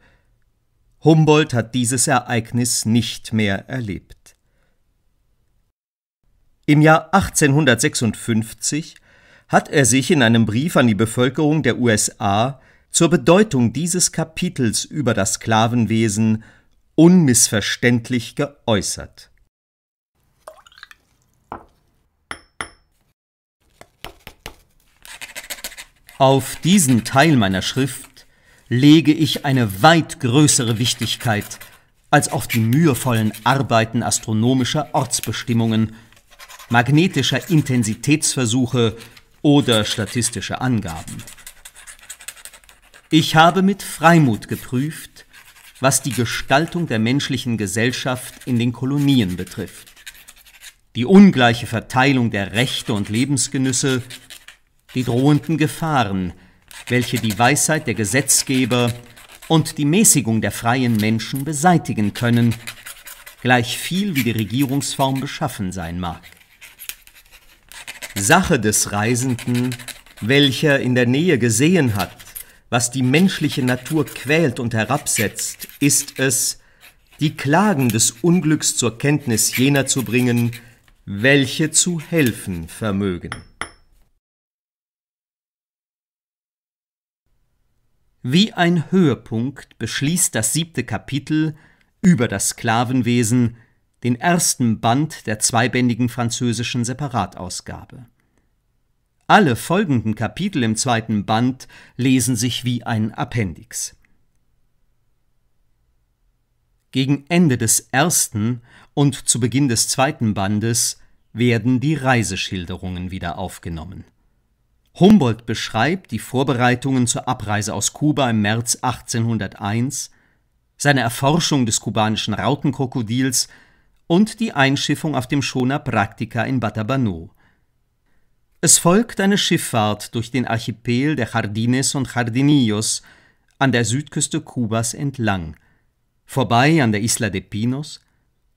S1: Humboldt hat dieses Ereignis nicht mehr erlebt. Im Jahr 1856 hat er sich in einem Brief an die Bevölkerung der USA zur Bedeutung dieses Kapitels über das Sklavenwesen unmissverständlich geäußert. Auf diesen Teil meiner Schrift lege ich eine weit größere Wichtigkeit als auf die mühevollen Arbeiten astronomischer Ortsbestimmungen, magnetischer Intensitätsversuche oder statistische Angaben. Ich habe mit Freimut geprüft, was die Gestaltung der menschlichen Gesellschaft in den Kolonien betrifft, die ungleiche Verteilung der Rechte und Lebensgenüsse, die drohenden Gefahren, welche die Weisheit der Gesetzgeber und die Mäßigung der freien Menschen beseitigen können, gleich viel wie die Regierungsform beschaffen sein mag. Sache des Reisenden, welcher in der Nähe gesehen hat, was die menschliche Natur quält und herabsetzt, ist es, die Klagen des Unglücks zur Kenntnis jener zu bringen, welche zu helfen vermögen. Wie ein Höhepunkt beschließt das siebte Kapitel über das Sklavenwesen den ersten Band der zweibändigen französischen Separatausgabe. Alle folgenden Kapitel im zweiten Band lesen sich wie ein Appendix. Gegen Ende des ersten und zu Beginn des zweiten Bandes werden die Reiseschilderungen wieder aufgenommen. Humboldt beschreibt die Vorbereitungen zur Abreise aus Kuba im März 1801, seine Erforschung des kubanischen Rautenkrokodils und die Einschiffung auf dem Schona Praktika in Batabano. Es folgt eine Schifffahrt durch den Archipel der Jardines und Jardinillos an der Südküste Kubas entlang, vorbei an der Isla de Pinos,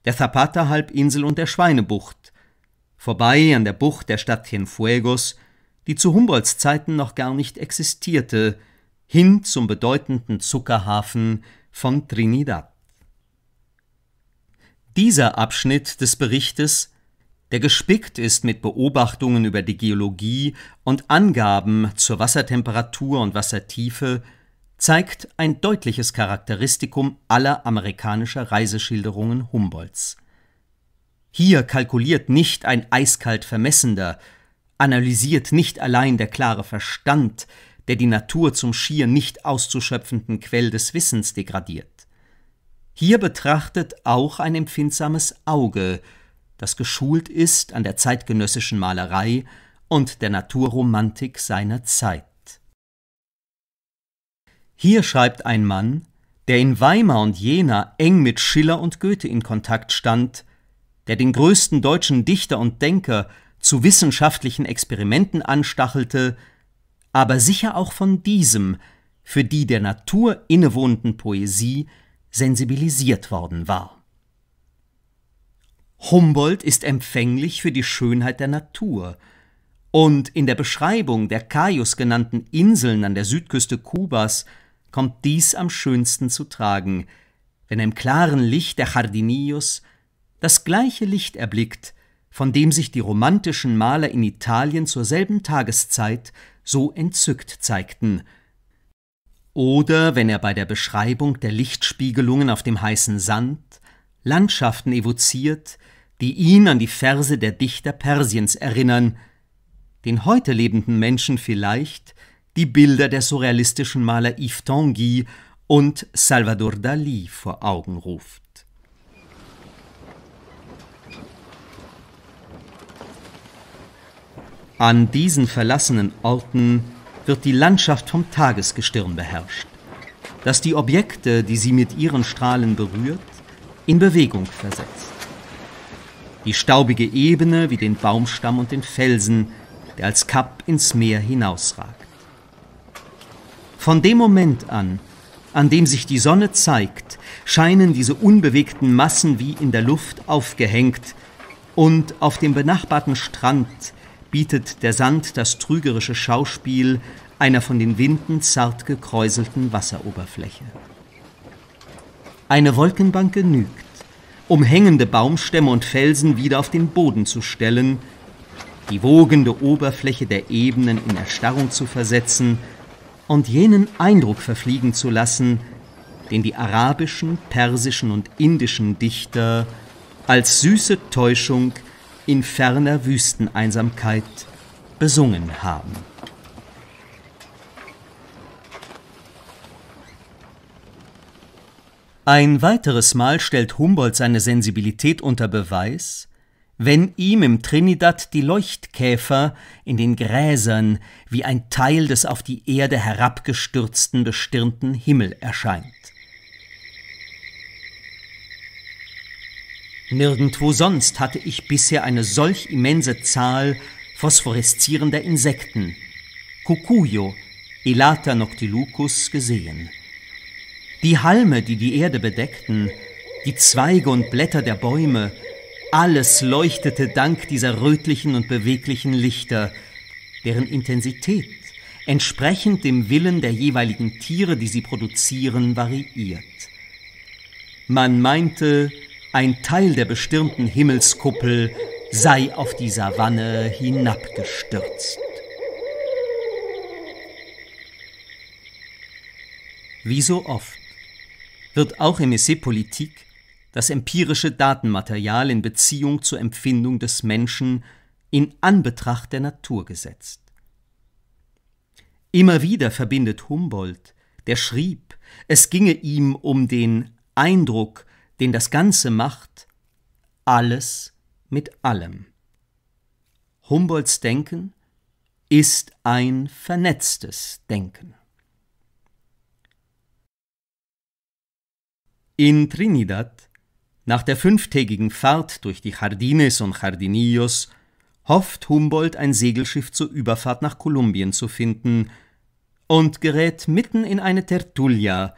S1: der Zapata-Halbinsel und der Schweinebucht, vorbei an der Bucht der Stadt Cienfuegos, die zu Humboldts Zeiten noch gar nicht existierte, hin zum bedeutenden Zuckerhafen von Trinidad. Dieser Abschnitt des Berichtes, der gespickt ist mit Beobachtungen über die Geologie und Angaben zur Wassertemperatur und Wassertiefe, zeigt ein deutliches Charakteristikum aller amerikanischer Reiseschilderungen Humboldts. Hier kalkuliert nicht ein eiskalt Vermessender, analysiert nicht allein der klare Verstand, der die Natur zum schier nicht auszuschöpfenden Quell des Wissens degradiert. Hier betrachtet auch ein empfindsames Auge, das geschult ist an der zeitgenössischen Malerei und der Naturromantik seiner Zeit. Hier schreibt ein Mann, der in Weimar und Jena eng mit Schiller und Goethe in Kontakt stand, der den größten deutschen Dichter und Denker zu wissenschaftlichen Experimenten anstachelte, aber sicher auch von diesem, für die der Natur innewohnenden Poesie sensibilisiert worden war. Humboldt ist empfänglich für die Schönheit der Natur, und in der Beschreibung der Cayus genannten Inseln an der Südküste Kubas kommt dies am schönsten zu tragen, wenn er im klaren Licht der Jardinillos das gleiche Licht erblickt, von dem sich die romantischen Maler in Italien zur selben Tageszeit so entzückt zeigten – oder wenn er bei der Beschreibung der Lichtspiegelungen auf dem heißen Sand Landschaften evoziert, die ihn an die Verse der Dichter Persiens erinnern, den heute lebenden Menschen vielleicht die Bilder der surrealistischen Maler Yves Tanguy und Salvador Dali vor Augen ruft. An diesen verlassenen Orten wird die Landschaft vom Tagesgestirn beherrscht, das die Objekte, die sie mit ihren Strahlen berührt, in Bewegung versetzt. Die staubige Ebene wie den Baumstamm und den Felsen, der als Kapp ins Meer hinausragt. Von dem Moment an, an dem sich die Sonne zeigt, scheinen diese unbewegten Massen wie in der Luft aufgehängt und auf dem benachbarten Strand bietet der Sand das trügerische Schauspiel einer von den Winden zart gekräuselten Wasseroberfläche. Eine Wolkenbank genügt, um hängende Baumstämme und Felsen wieder auf den Boden zu stellen, die wogende Oberfläche der Ebenen in Erstarrung zu versetzen und jenen Eindruck verfliegen zu lassen, den die arabischen, persischen und indischen Dichter als süße Täuschung in ferner Wüsteneinsamkeit besungen haben. Ein weiteres Mal stellt Humboldt seine Sensibilität unter Beweis, wenn ihm im Trinidad die Leuchtkäfer in den Gräsern wie ein Teil des auf die Erde herabgestürzten bestirnten Himmel erscheint. Nirgendwo sonst hatte ich bisher eine solch immense Zahl phosphoreszierender Insekten, Cucuyo, Elata noctilucus, gesehen. Die Halme, die die Erde bedeckten, die Zweige und Blätter der Bäume, alles leuchtete dank dieser rötlichen und beweglichen Lichter, deren Intensität entsprechend dem Willen der jeweiligen Tiere, die sie produzieren, variiert. Man meinte, ein Teil der bestirnten Himmelskuppel sei auf die Savanne hinabgestürzt. Wie so oft wird auch im Essay Politik das empirische Datenmaterial in Beziehung zur Empfindung des Menschen in Anbetracht der Natur gesetzt. Immer wieder verbindet Humboldt, der schrieb, es ginge ihm um den Eindruck den das Ganze macht, alles mit allem. Humboldts Denken ist ein vernetztes Denken. In Trinidad, nach der fünftägigen Fahrt durch die Jardines und Jardinillos, hofft Humboldt ein Segelschiff zur Überfahrt nach Kolumbien zu finden und gerät mitten in eine Tertulia,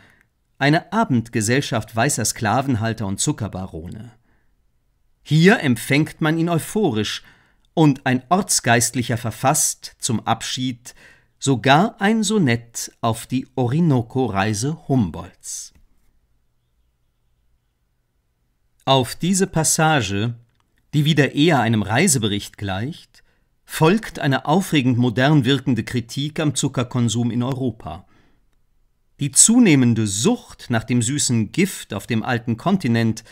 S1: eine Abendgesellschaft weißer Sklavenhalter und Zuckerbarone. Hier empfängt man ihn euphorisch, und ein Ortsgeistlicher verfasst zum Abschied sogar ein Sonett auf die Orinoco-Reise Humboldts. Auf diese Passage, die wieder eher einem Reisebericht gleicht, folgt eine aufregend modern wirkende Kritik am Zuckerkonsum in Europa. Die zunehmende Sucht nach dem süßen Gift auf dem alten Kontinent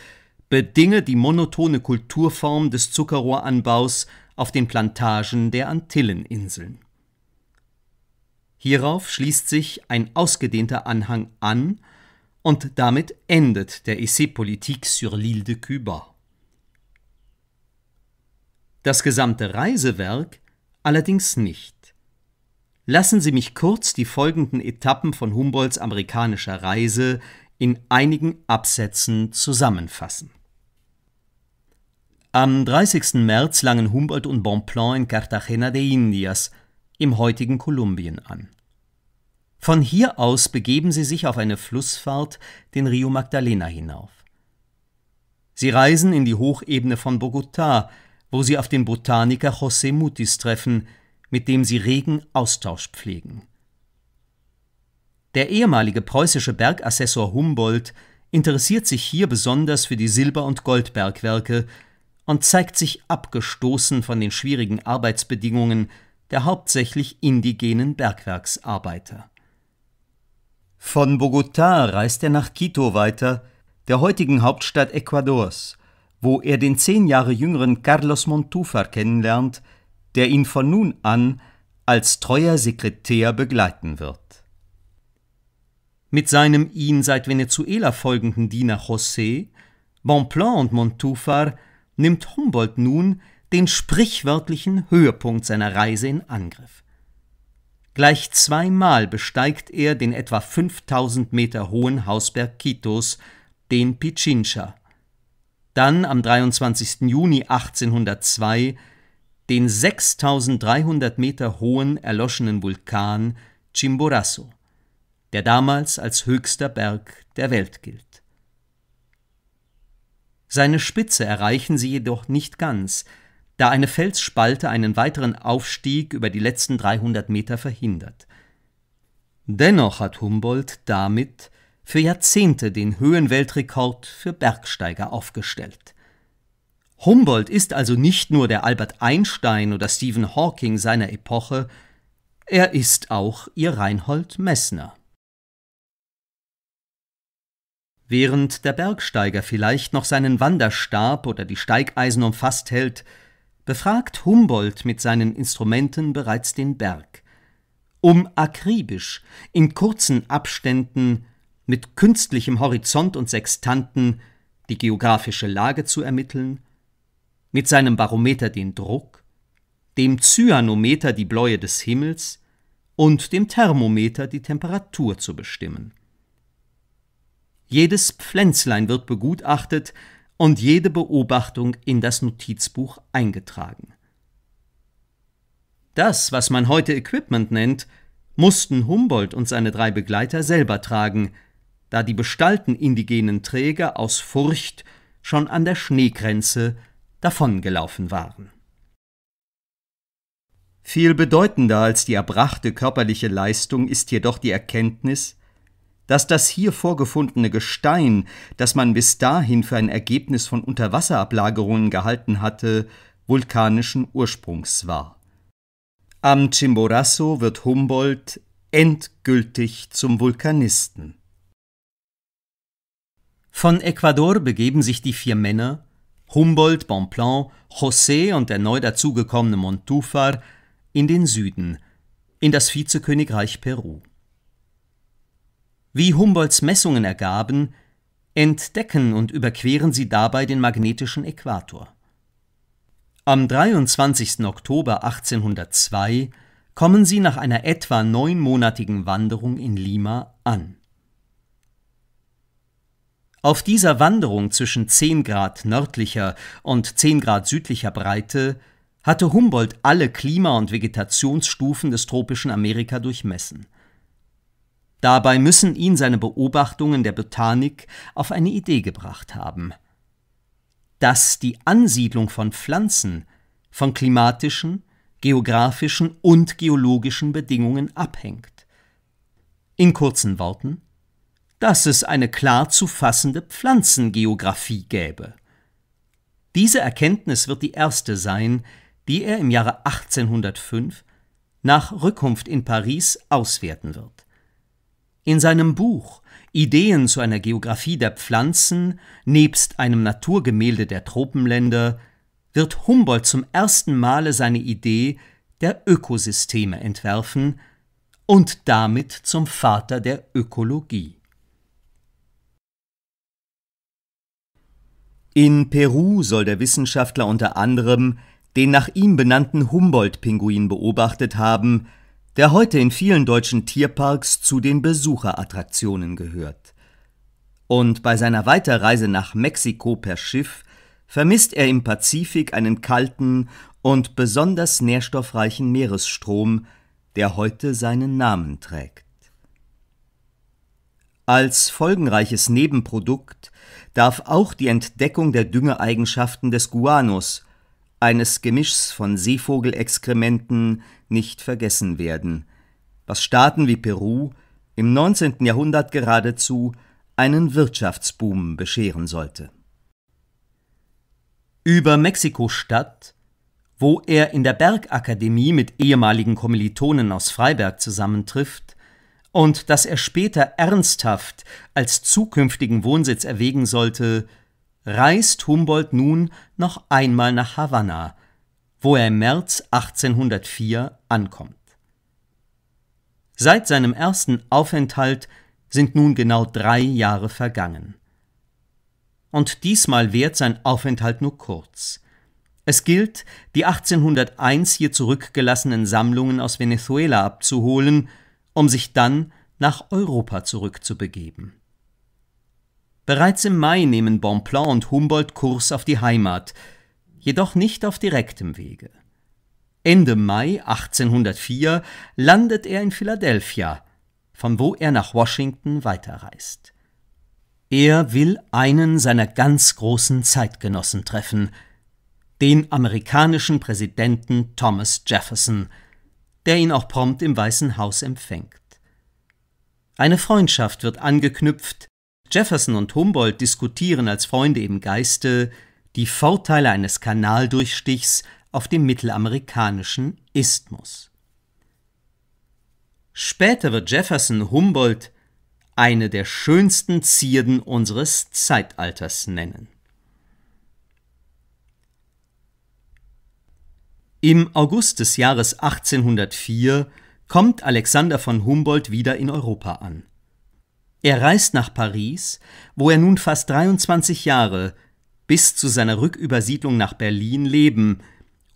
S1: bedinge die monotone Kulturform des Zuckerrohranbaus auf den Plantagen der Antilleninseln. Hierauf schließt sich ein ausgedehnter Anhang an und damit endet der Essai Politik sur l'île de Cuba. Das gesamte Reisewerk allerdings nicht. Lassen Sie mich kurz die folgenden Etappen von Humboldts amerikanischer Reise in einigen Absätzen zusammenfassen. Am 30. März langen Humboldt und Bonpland in Cartagena de Indias, im heutigen Kolumbien, an. Von hier aus begeben sie sich auf eine Flussfahrt den Rio Magdalena hinauf. Sie reisen in die Hochebene von Bogotá, wo sie auf den Botaniker José Mutis treffen – mit dem sie regen Austausch pflegen. Der ehemalige preußische Bergassessor Humboldt interessiert sich hier besonders für die Silber- und Goldbergwerke und zeigt sich abgestoßen von den schwierigen Arbeitsbedingungen der hauptsächlich indigenen Bergwerksarbeiter. Von Bogotá reist er nach Quito weiter, der heutigen Hauptstadt Ecuadors, wo er den zehn Jahre jüngeren Carlos Montúfar kennenlernt, der ihn von nun an als treuer Sekretär begleiten wird. Mit seinem ihn seit Venezuela folgenden Diener José, Bonpland und Montufar nimmt Humboldt nun den sprichwörtlichen Höhepunkt seiner Reise in Angriff. Gleich zweimal besteigt er den etwa 5000 Meter hohen Hausberg Quitos, den Pichincha. Dann am 23. Juni 1802 den 6300 Meter hohen erloschenen Vulkan Chimborazo, der damals als höchster Berg der Welt gilt. Seine Spitze erreichen sie jedoch nicht ganz, da eine Felsspalte einen weiteren Aufstieg über die letzten 300 Meter verhindert. Dennoch hat Humboldt damit für Jahrzehnte den Höhenweltrekord für Bergsteiger aufgestellt. Humboldt ist also nicht nur der Albert Einstein oder Stephen Hawking seiner Epoche, er ist auch ihr Reinhold Messner. Während der Bergsteiger vielleicht noch seinen Wanderstab oder die Steigeisen umfasst hält, befragt Humboldt mit seinen Instrumenten bereits den Berg, um akribisch, in kurzen Abständen, mit künstlichem Horizont und Sextanten die geografische Lage zu ermitteln mit seinem Barometer den Druck, dem Cyanometer die Bläue des Himmels und dem Thermometer die Temperatur zu bestimmen. Jedes Pflänzlein wird begutachtet und jede Beobachtung in das Notizbuch eingetragen. Das, was man heute Equipment nennt, mussten Humboldt und seine drei Begleiter selber tragen, da die bestallten indigenen Träger aus Furcht schon an der Schneegrenze davongelaufen waren. Viel bedeutender als die erbrachte körperliche Leistung ist jedoch die Erkenntnis, dass das hier vorgefundene Gestein, das man bis dahin für ein Ergebnis von Unterwasserablagerungen gehalten hatte, vulkanischen Ursprungs war. Am Chimborazo wird Humboldt endgültig zum Vulkanisten. Von Ecuador begeben sich die vier Männer Humboldt, Bonpland, José und der neu dazugekommene Montufar in den Süden, in das Vizekönigreich Peru. Wie Humboldts Messungen ergaben, entdecken und überqueren sie dabei den magnetischen Äquator. Am 23. Oktober 1802 kommen sie nach einer etwa neunmonatigen Wanderung in Lima an auf dieser Wanderung zwischen 10 Grad nördlicher und 10 Grad südlicher Breite hatte Humboldt alle Klima- und Vegetationsstufen des tropischen Amerika durchmessen. Dabei müssen ihn seine Beobachtungen der Botanik auf eine Idee gebracht haben. Dass die Ansiedlung von Pflanzen von klimatischen, geografischen und geologischen Bedingungen abhängt. In kurzen Worten, dass es eine klar zu fassende Pflanzengeografie gäbe. Diese Erkenntnis wird die erste sein, die er im Jahre 1805 nach Rückkunft in Paris auswerten wird. In seinem Buch Ideen zu einer Geografie der Pflanzen nebst einem Naturgemälde der Tropenländer wird Humboldt zum ersten Male seine Idee der Ökosysteme entwerfen und damit zum Vater der Ökologie. In Peru soll der Wissenschaftler unter anderem den nach ihm benannten Humboldt-Pinguin beobachtet haben, der heute in vielen deutschen Tierparks zu den Besucherattraktionen gehört. Und bei seiner Weiterreise nach Mexiko per Schiff vermisst er im Pazifik einen kalten und besonders nährstoffreichen Meeresstrom, der heute seinen Namen trägt. Als folgenreiches Nebenprodukt darf auch die Entdeckung der Düngeeigenschaften des Guanus, eines Gemischs von Seevogelexkrementen, nicht vergessen werden, was Staaten wie Peru im 19. Jahrhundert geradezu einen Wirtschaftsboom bescheren sollte. Über Mexiko-Stadt, wo er in der Bergakademie mit ehemaligen Kommilitonen aus Freiberg zusammentrifft, und dass er später ernsthaft als zukünftigen Wohnsitz erwägen sollte, reist Humboldt nun noch einmal nach Havanna, wo er im März 1804 ankommt. Seit seinem ersten Aufenthalt sind nun genau drei Jahre vergangen. Und diesmal währt sein Aufenthalt nur kurz. Es gilt, die 1801 hier zurückgelassenen Sammlungen aus Venezuela abzuholen – um sich dann nach Europa zurückzubegeben. Bereits im Mai nehmen Bonpland und Humboldt Kurs auf die Heimat, jedoch nicht auf direktem Wege. Ende Mai 1804 landet er in Philadelphia, von wo er nach Washington weiterreist. Er will einen seiner ganz großen Zeitgenossen treffen, den amerikanischen Präsidenten Thomas Jefferson – der ihn auch prompt im Weißen Haus empfängt. Eine Freundschaft wird angeknüpft, Jefferson und Humboldt diskutieren als Freunde im Geiste die Vorteile eines Kanaldurchstichs auf dem mittelamerikanischen Isthmus. Später wird Jefferson Humboldt eine der schönsten Zierden unseres Zeitalters nennen. Im August des Jahres 1804 kommt Alexander von Humboldt wieder in Europa an. Er reist nach Paris, wo er nun fast 23 Jahre bis zu seiner Rückübersiedlung nach Berlin leben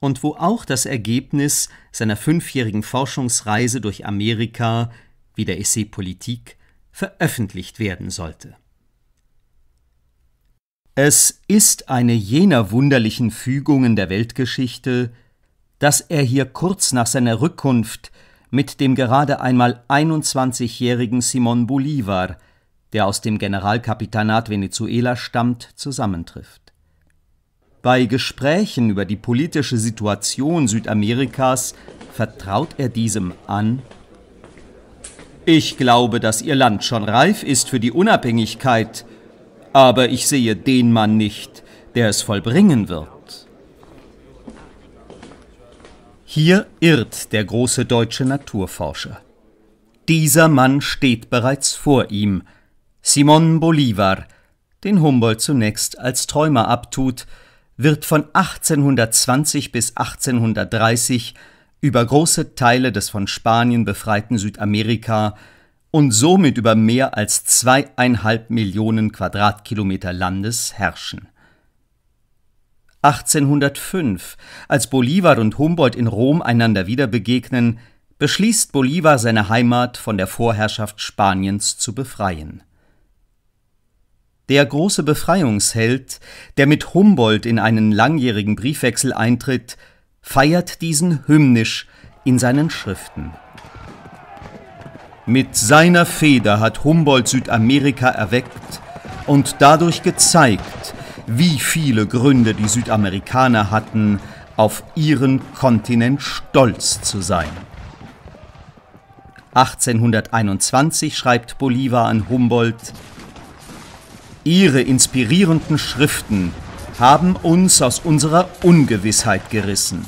S1: und wo auch das Ergebnis seiner fünfjährigen Forschungsreise durch Amerika, wie der Essay Politik, veröffentlicht werden sollte. Es ist eine jener wunderlichen Fügungen der Weltgeschichte, dass er hier kurz nach seiner Rückkunft mit dem gerade einmal 21-jährigen Simon Bolivar, der aus dem Generalkapitanat Venezuela stammt, zusammentrifft. Bei Gesprächen über die politische Situation Südamerikas vertraut er diesem an. Ich glaube, dass Ihr Land schon reif ist für die Unabhängigkeit, aber ich sehe den Mann nicht, der es vollbringen wird. Hier irrt der große deutsche Naturforscher. Dieser Mann steht bereits vor ihm, Simon Bolivar, den Humboldt zunächst als Träumer abtut, wird von 1820 bis 1830 über große Teile des von Spanien befreiten Südamerika und somit über mehr als zweieinhalb Millionen Quadratkilometer Landes herrschen. 1805, als Bolivar und Humboldt in Rom einander wieder begegnen, beschließt Bolivar seine Heimat von der Vorherrschaft Spaniens zu befreien. Der große Befreiungsheld, der mit Humboldt in einen langjährigen Briefwechsel eintritt, feiert diesen hymnisch in seinen Schriften. Mit seiner Feder hat Humboldt Südamerika erweckt und dadurch gezeigt, wie viele Gründe die Südamerikaner hatten, auf ihren Kontinent stolz zu sein. 1821 schreibt Bolivar an Humboldt, Ihre inspirierenden Schriften haben uns aus unserer Ungewissheit gerissen.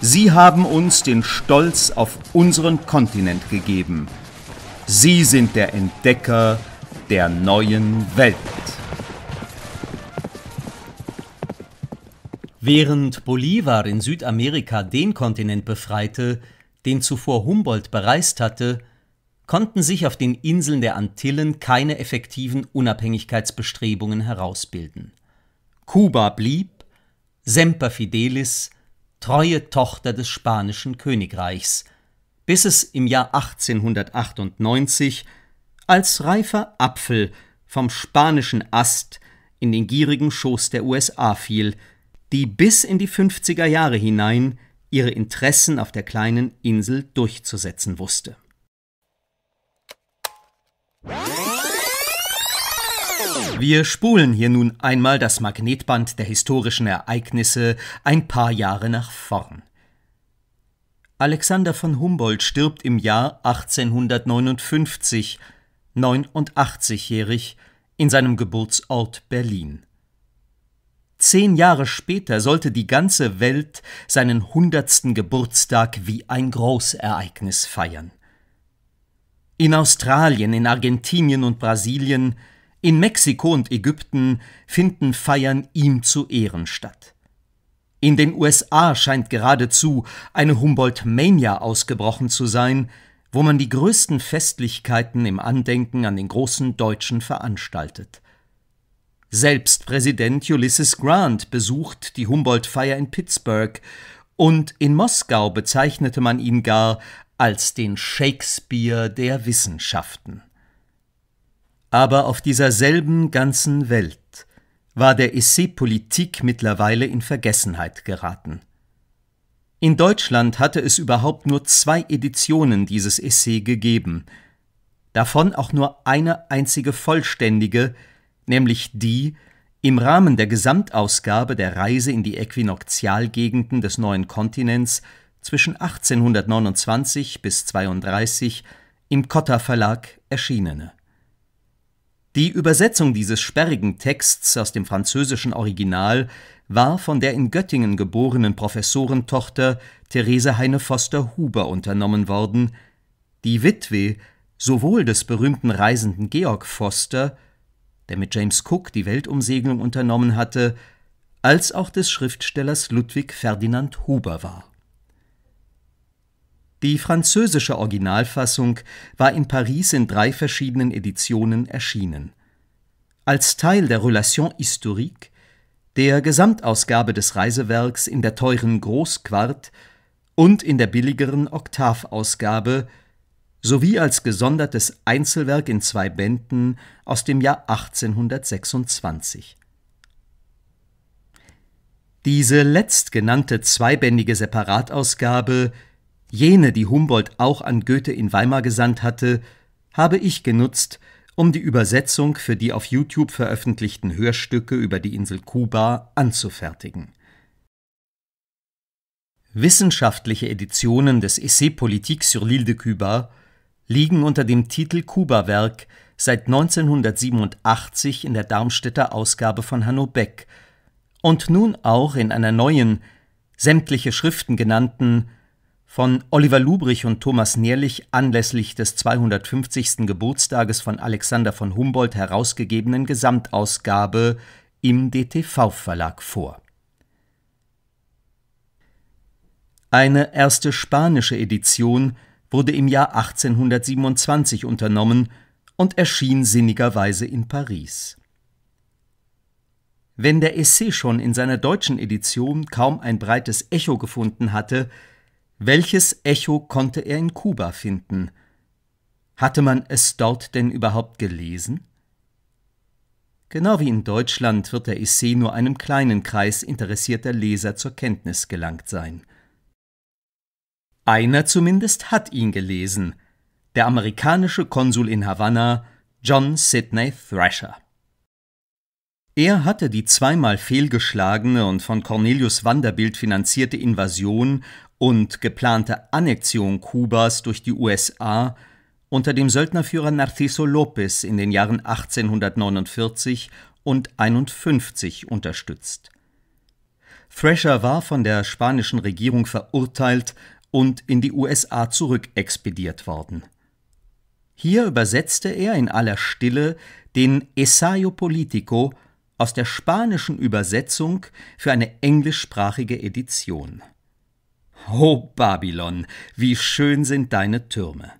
S1: Sie haben uns den Stolz auf unseren Kontinent gegeben. Sie sind der Entdecker der neuen Welt. Während Bolivar in Südamerika den Kontinent befreite, den zuvor Humboldt bereist hatte, konnten sich auf den Inseln der Antillen keine effektiven Unabhängigkeitsbestrebungen herausbilden. Kuba blieb, semper fidelis, treue Tochter des spanischen Königreichs, bis es im Jahr 1898 als reifer Apfel vom spanischen Ast in den gierigen Schoß der USA fiel die bis in die 50er Jahre hinein ihre Interessen auf der kleinen Insel durchzusetzen wusste. Wir spulen hier nun einmal das Magnetband der historischen Ereignisse ein paar Jahre nach vorn. Alexander von Humboldt stirbt im Jahr 1859, 89-jährig, in seinem Geburtsort Berlin. Zehn Jahre später sollte die ganze Welt seinen hundertsten Geburtstag wie ein Großereignis feiern. In Australien, in Argentinien und Brasilien, in Mexiko und Ägypten finden Feiern ihm zu Ehren statt. In den USA scheint geradezu eine Humboldt-Mania ausgebrochen zu sein, wo man die größten Festlichkeiten im Andenken an den großen Deutschen veranstaltet. Selbst Präsident Ulysses Grant besucht die Humboldt-Feier in Pittsburgh und in Moskau bezeichnete man ihn gar als den Shakespeare der Wissenschaften. Aber auf dieser selben ganzen Welt war der Essay Politik mittlerweile in Vergessenheit geraten. In Deutschland hatte es überhaupt nur zwei Editionen dieses Essay gegeben, davon auch nur eine einzige vollständige, nämlich die, im Rahmen der Gesamtausgabe der Reise in die Äquinoxialgegenden des neuen Kontinents zwischen 1829 bis 32 im Cotta Verlag erschienene. Die Übersetzung dieses sperrigen Texts aus dem französischen Original war von der in Göttingen geborenen Professorentochter Therese Heine Foster Huber unternommen worden, die Witwe sowohl des berühmten Reisenden Georg Foster der mit James Cook die Weltumsegelung unternommen hatte, als auch des Schriftstellers Ludwig Ferdinand Huber war. Die französische Originalfassung war in Paris in drei verschiedenen Editionen erschienen. Als Teil der Relation historique, der Gesamtausgabe des Reisewerks in der teuren Großquart und in der billigeren Oktavausgabe sowie als gesondertes Einzelwerk in zwei Bänden aus dem Jahr 1826. Diese letztgenannte zweibändige Separatausgabe, jene, die Humboldt auch an Goethe in Weimar gesandt hatte, habe ich genutzt, um die Übersetzung für die auf YouTube veröffentlichten Hörstücke über die Insel Kuba anzufertigen. Wissenschaftliche Editionen des Essai Politique sur l'île de Cuba liegen unter dem Titel Kuba-Werk seit 1987 in der Darmstädter Ausgabe von Hanno Beck und nun auch in einer neuen, sämtliche Schriften genannten, von Oliver Lubrich und Thomas Nährlich anlässlich des 250. Geburtstages von Alexander von Humboldt herausgegebenen Gesamtausgabe im DTV-Verlag vor. Eine erste spanische Edition wurde im Jahr 1827 unternommen und erschien sinnigerweise in Paris. Wenn der Essay schon in seiner deutschen Edition kaum ein breites Echo gefunden hatte, welches Echo konnte er in Kuba finden? Hatte man es dort denn überhaupt gelesen? Genau wie in Deutschland wird der Essay nur einem kleinen Kreis interessierter Leser zur Kenntnis gelangt sein – einer zumindest hat ihn gelesen, der amerikanische Konsul in Havanna, John Sidney Thrasher. Er hatte die zweimal fehlgeschlagene und von Cornelius Vanderbilt finanzierte Invasion und geplante Annexion Kubas durch die USA unter dem Söldnerführer Narciso Lopez in den Jahren 1849 und 51 unterstützt. Thrasher war von der spanischen Regierung verurteilt und in die USA zurückexpediert worden. Hier übersetzte er in aller Stille den Essayo Politico aus der spanischen Übersetzung für eine englischsprachige Edition. O oh, Babylon, wie schön sind deine Türme!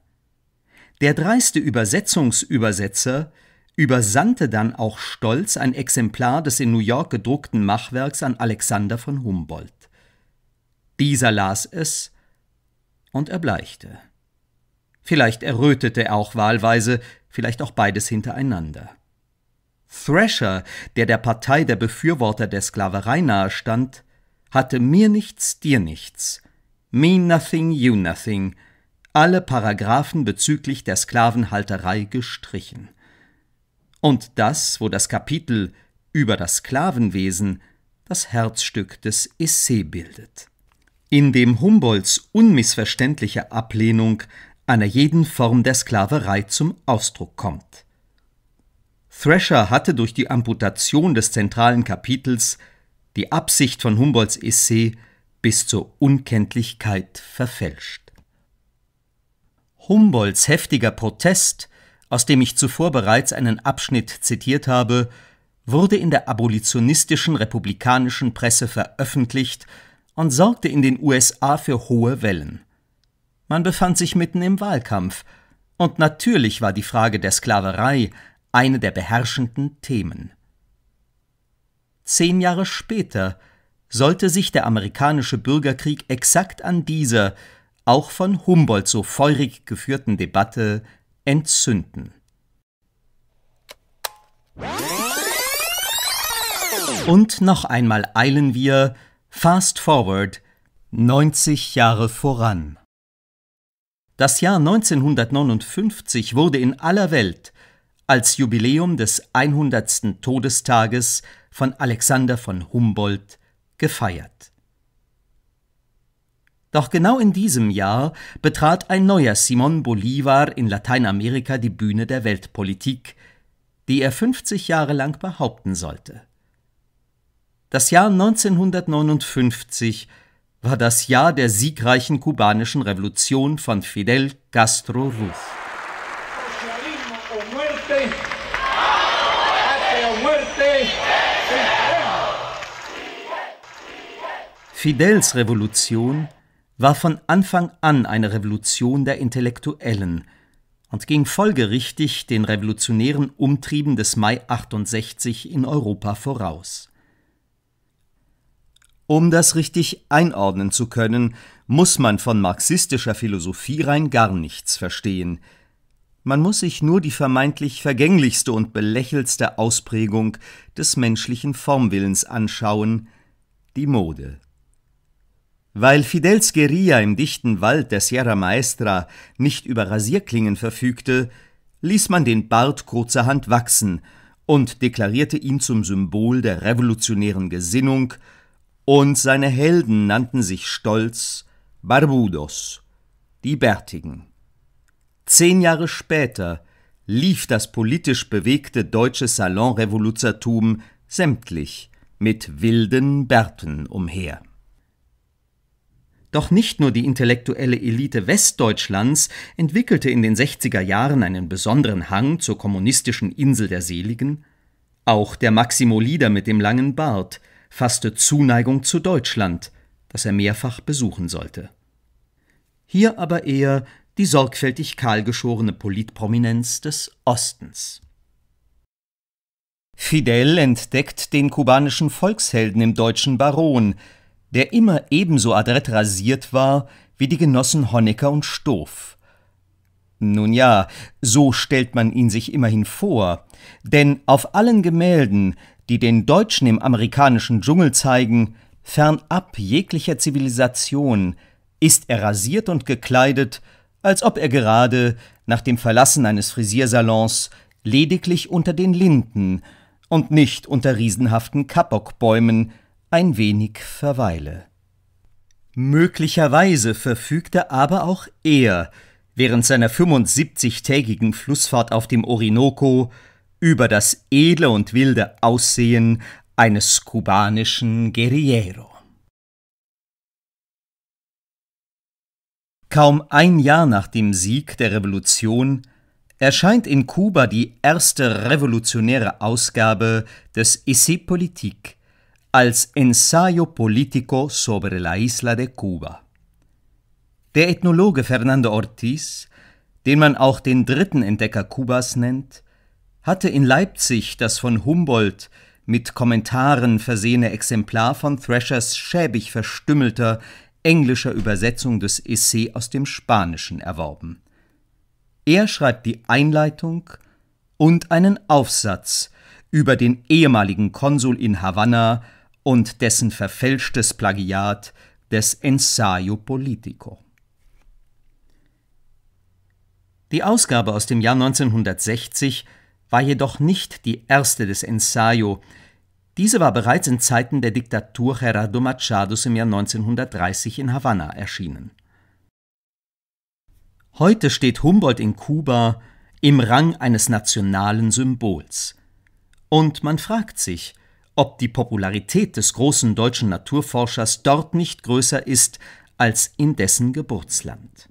S1: Der dreiste Übersetzungsübersetzer übersandte dann auch stolz ein Exemplar des in New York gedruckten Machwerks an Alexander von Humboldt. Dieser las es und erbleichte. Vielleicht errötete er auch wahlweise, vielleicht auch beides hintereinander. Thrasher, der der Partei der Befürworter der Sklaverei nahestand, hatte mir nichts, dir nichts, me nothing, you nothing, alle Paragraphen bezüglich der Sklavenhalterei gestrichen. Und das, wo das Kapitel über das Sklavenwesen das Herzstück des Essay bildet in dem Humboldts unmissverständliche Ablehnung einer jeden Form der Sklaverei zum Ausdruck kommt. Thrasher hatte durch die Amputation des zentralen Kapitels die Absicht von Humboldts Essay bis zur Unkenntlichkeit verfälscht. Humboldts heftiger Protest, aus dem ich zuvor bereits einen Abschnitt zitiert habe, wurde in der abolitionistischen republikanischen Presse veröffentlicht und sorgte in den USA für hohe Wellen. Man befand sich mitten im Wahlkampf, und natürlich war die Frage der Sklaverei eine der beherrschenden Themen. Zehn Jahre später sollte sich der amerikanische Bürgerkrieg exakt an dieser, auch von Humboldt so feurig geführten Debatte entzünden. Und noch einmal eilen wir, Fast Forward 90 Jahre voran. Das Jahr 1959 wurde in aller Welt als Jubiläum des 100. Todestages von Alexander von Humboldt gefeiert. Doch genau in diesem Jahr betrat ein neuer Simon Bolivar in Lateinamerika die Bühne der Weltpolitik, die er 50 Jahre lang behaupten sollte. Das Jahr 1959 war das Jahr der siegreichen kubanischen Revolution von Fidel Castro Ruz. Fidels Revolution war von Anfang an eine Revolution der Intellektuellen und ging folgerichtig den revolutionären Umtrieben des Mai 68 in Europa voraus. Um das richtig einordnen zu können, muss man von marxistischer Philosophie rein gar nichts verstehen. Man muss sich nur die vermeintlich vergänglichste und belächelste Ausprägung des menschlichen Formwillens anschauen, die Mode. Weil Fidels Guerilla im dichten Wald der Sierra Maestra nicht über Rasierklingen verfügte, ließ man den Bart kurzerhand wachsen und deklarierte ihn zum Symbol der revolutionären Gesinnung und seine Helden nannten sich stolz Barbudos, die Bärtigen. Zehn Jahre später lief das politisch bewegte deutsche Salonrevoluzertum sämtlich mit wilden Bärten umher. Doch nicht nur die intellektuelle Elite Westdeutschlands entwickelte in den 60er Jahren einen besonderen Hang zur kommunistischen Insel der Seligen, auch der Maximo Lieder mit dem langen Bart – fasste Zuneigung zu Deutschland, das er mehrfach besuchen sollte. Hier aber eher die sorgfältig kahlgeschorene Politprominenz des Ostens. Fidel entdeckt den kubanischen Volkshelden im deutschen Baron, der immer ebenso adrett rasiert war wie die Genossen Honecker und Stoff. Nun ja, so stellt man ihn sich immerhin vor, denn auf allen Gemälden die den Deutschen im amerikanischen Dschungel zeigen, fernab jeglicher Zivilisation, ist er rasiert und gekleidet, als ob er gerade, nach dem Verlassen eines Frisiersalons, lediglich unter den Linden und nicht unter riesenhaften Kapokbäumen ein wenig verweile. Möglicherweise verfügte aber auch er, während seiner 75-tägigen Flussfahrt auf dem Orinoco, über das edle und wilde Aussehen eines kubanischen Guerillero. Kaum ein Jahr nach dem Sieg der Revolution erscheint in Kuba die erste revolutionäre Ausgabe des Essai Politique als Ensayo Politico sobre la Isla de Cuba. Der Ethnologe Fernando Ortiz, den man auch den dritten Entdecker Kubas nennt, hatte in Leipzig das von Humboldt mit Kommentaren versehene Exemplar von Thrashers schäbig verstümmelter englischer Übersetzung des Essay aus dem Spanischen erworben. Er schreibt die Einleitung und einen Aufsatz über den ehemaligen Konsul in Havanna und dessen verfälschtes Plagiat des Ensayo Politico. Die Ausgabe aus dem Jahr 1960 war jedoch nicht die erste des Ensayo. Diese war bereits in Zeiten der Diktatur Gerardo Machados im Jahr 1930 in Havanna erschienen. Heute steht Humboldt in Kuba im Rang eines nationalen Symbols. Und man fragt sich, ob die Popularität des großen deutschen Naturforschers dort nicht größer ist als in dessen Geburtsland.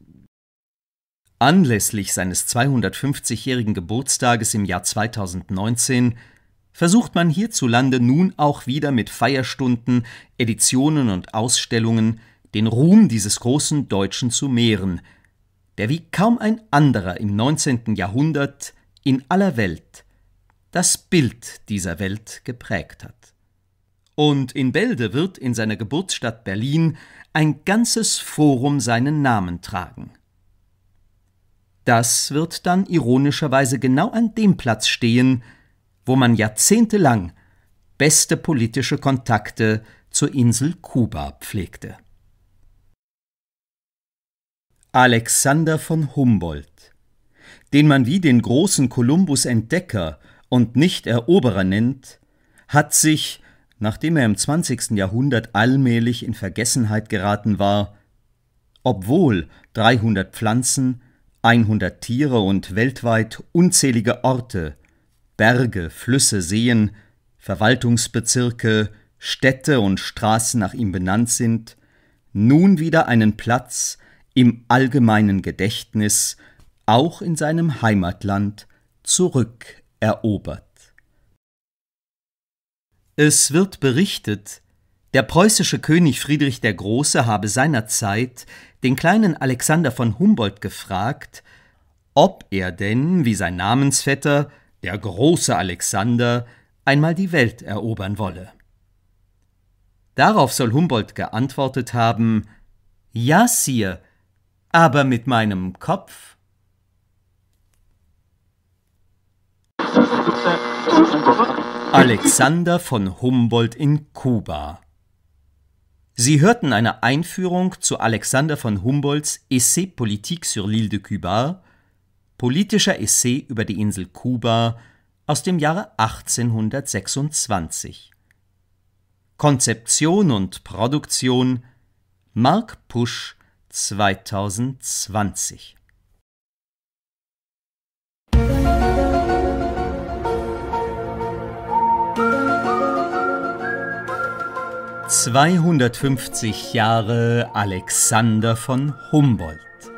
S1: Anlässlich seines 250-jährigen Geburtstages im Jahr 2019 versucht man hierzulande nun auch wieder mit Feierstunden, Editionen und Ausstellungen den Ruhm dieses großen Deutschen zu mehren, der wie kaum ein anderer im 19. Jahrhundert in aller Welt das Bild dieser Welt geprägt hat. Und in Bälde wird in seiner Geburtsstadt Berlin ein ganzes Forum seinen Namen tragen. Das wird dann ironischerweise genau an dem Platz stehen, wo man jahrzehntelang beste politische Kontakte zur Insel Kuba pflegte. Alexander von Humboldt, den man wie den großen Kolumbus Entdecker und nicht Eroberer nennt, hat sich, nachdem er im 20. Jahrhundert allmählich in Vergessenheit geraten war, obwohl 300 Pflanzen 100 Tiere und weltweit unzählige Orte, Berge, Flüsse, Seen, Verwaltungsbezirke, Städte und Straßen nach ihm benannt sind, nun wieder einen Platz im allgemeinen Gedächtnis, auch in seinem Heimatland, zurückerobert. Es wird berichtet, der preußische König Friedrich der Große habe seinerzeit den kleinen Alexander von Humboldt gefragt, ob er denn, wie sein Namensvetter, der große Alexander, einmal die Welt erobern wolle. Darauf soll Humboldt geantwortet haben Ja, Sir, aber mit meinem Kopf. Alexander von Humboldt in Kuba Sie hörten eine Einführung zu Alexander von Humboldts Essai politique sur l'île de Cuba, Politischer Essai über die Insel Kuba aus dem Jahre 1826. Konzeption und Produktion Mark Pusch 2020 250 Jahre Alexander von Humboldt.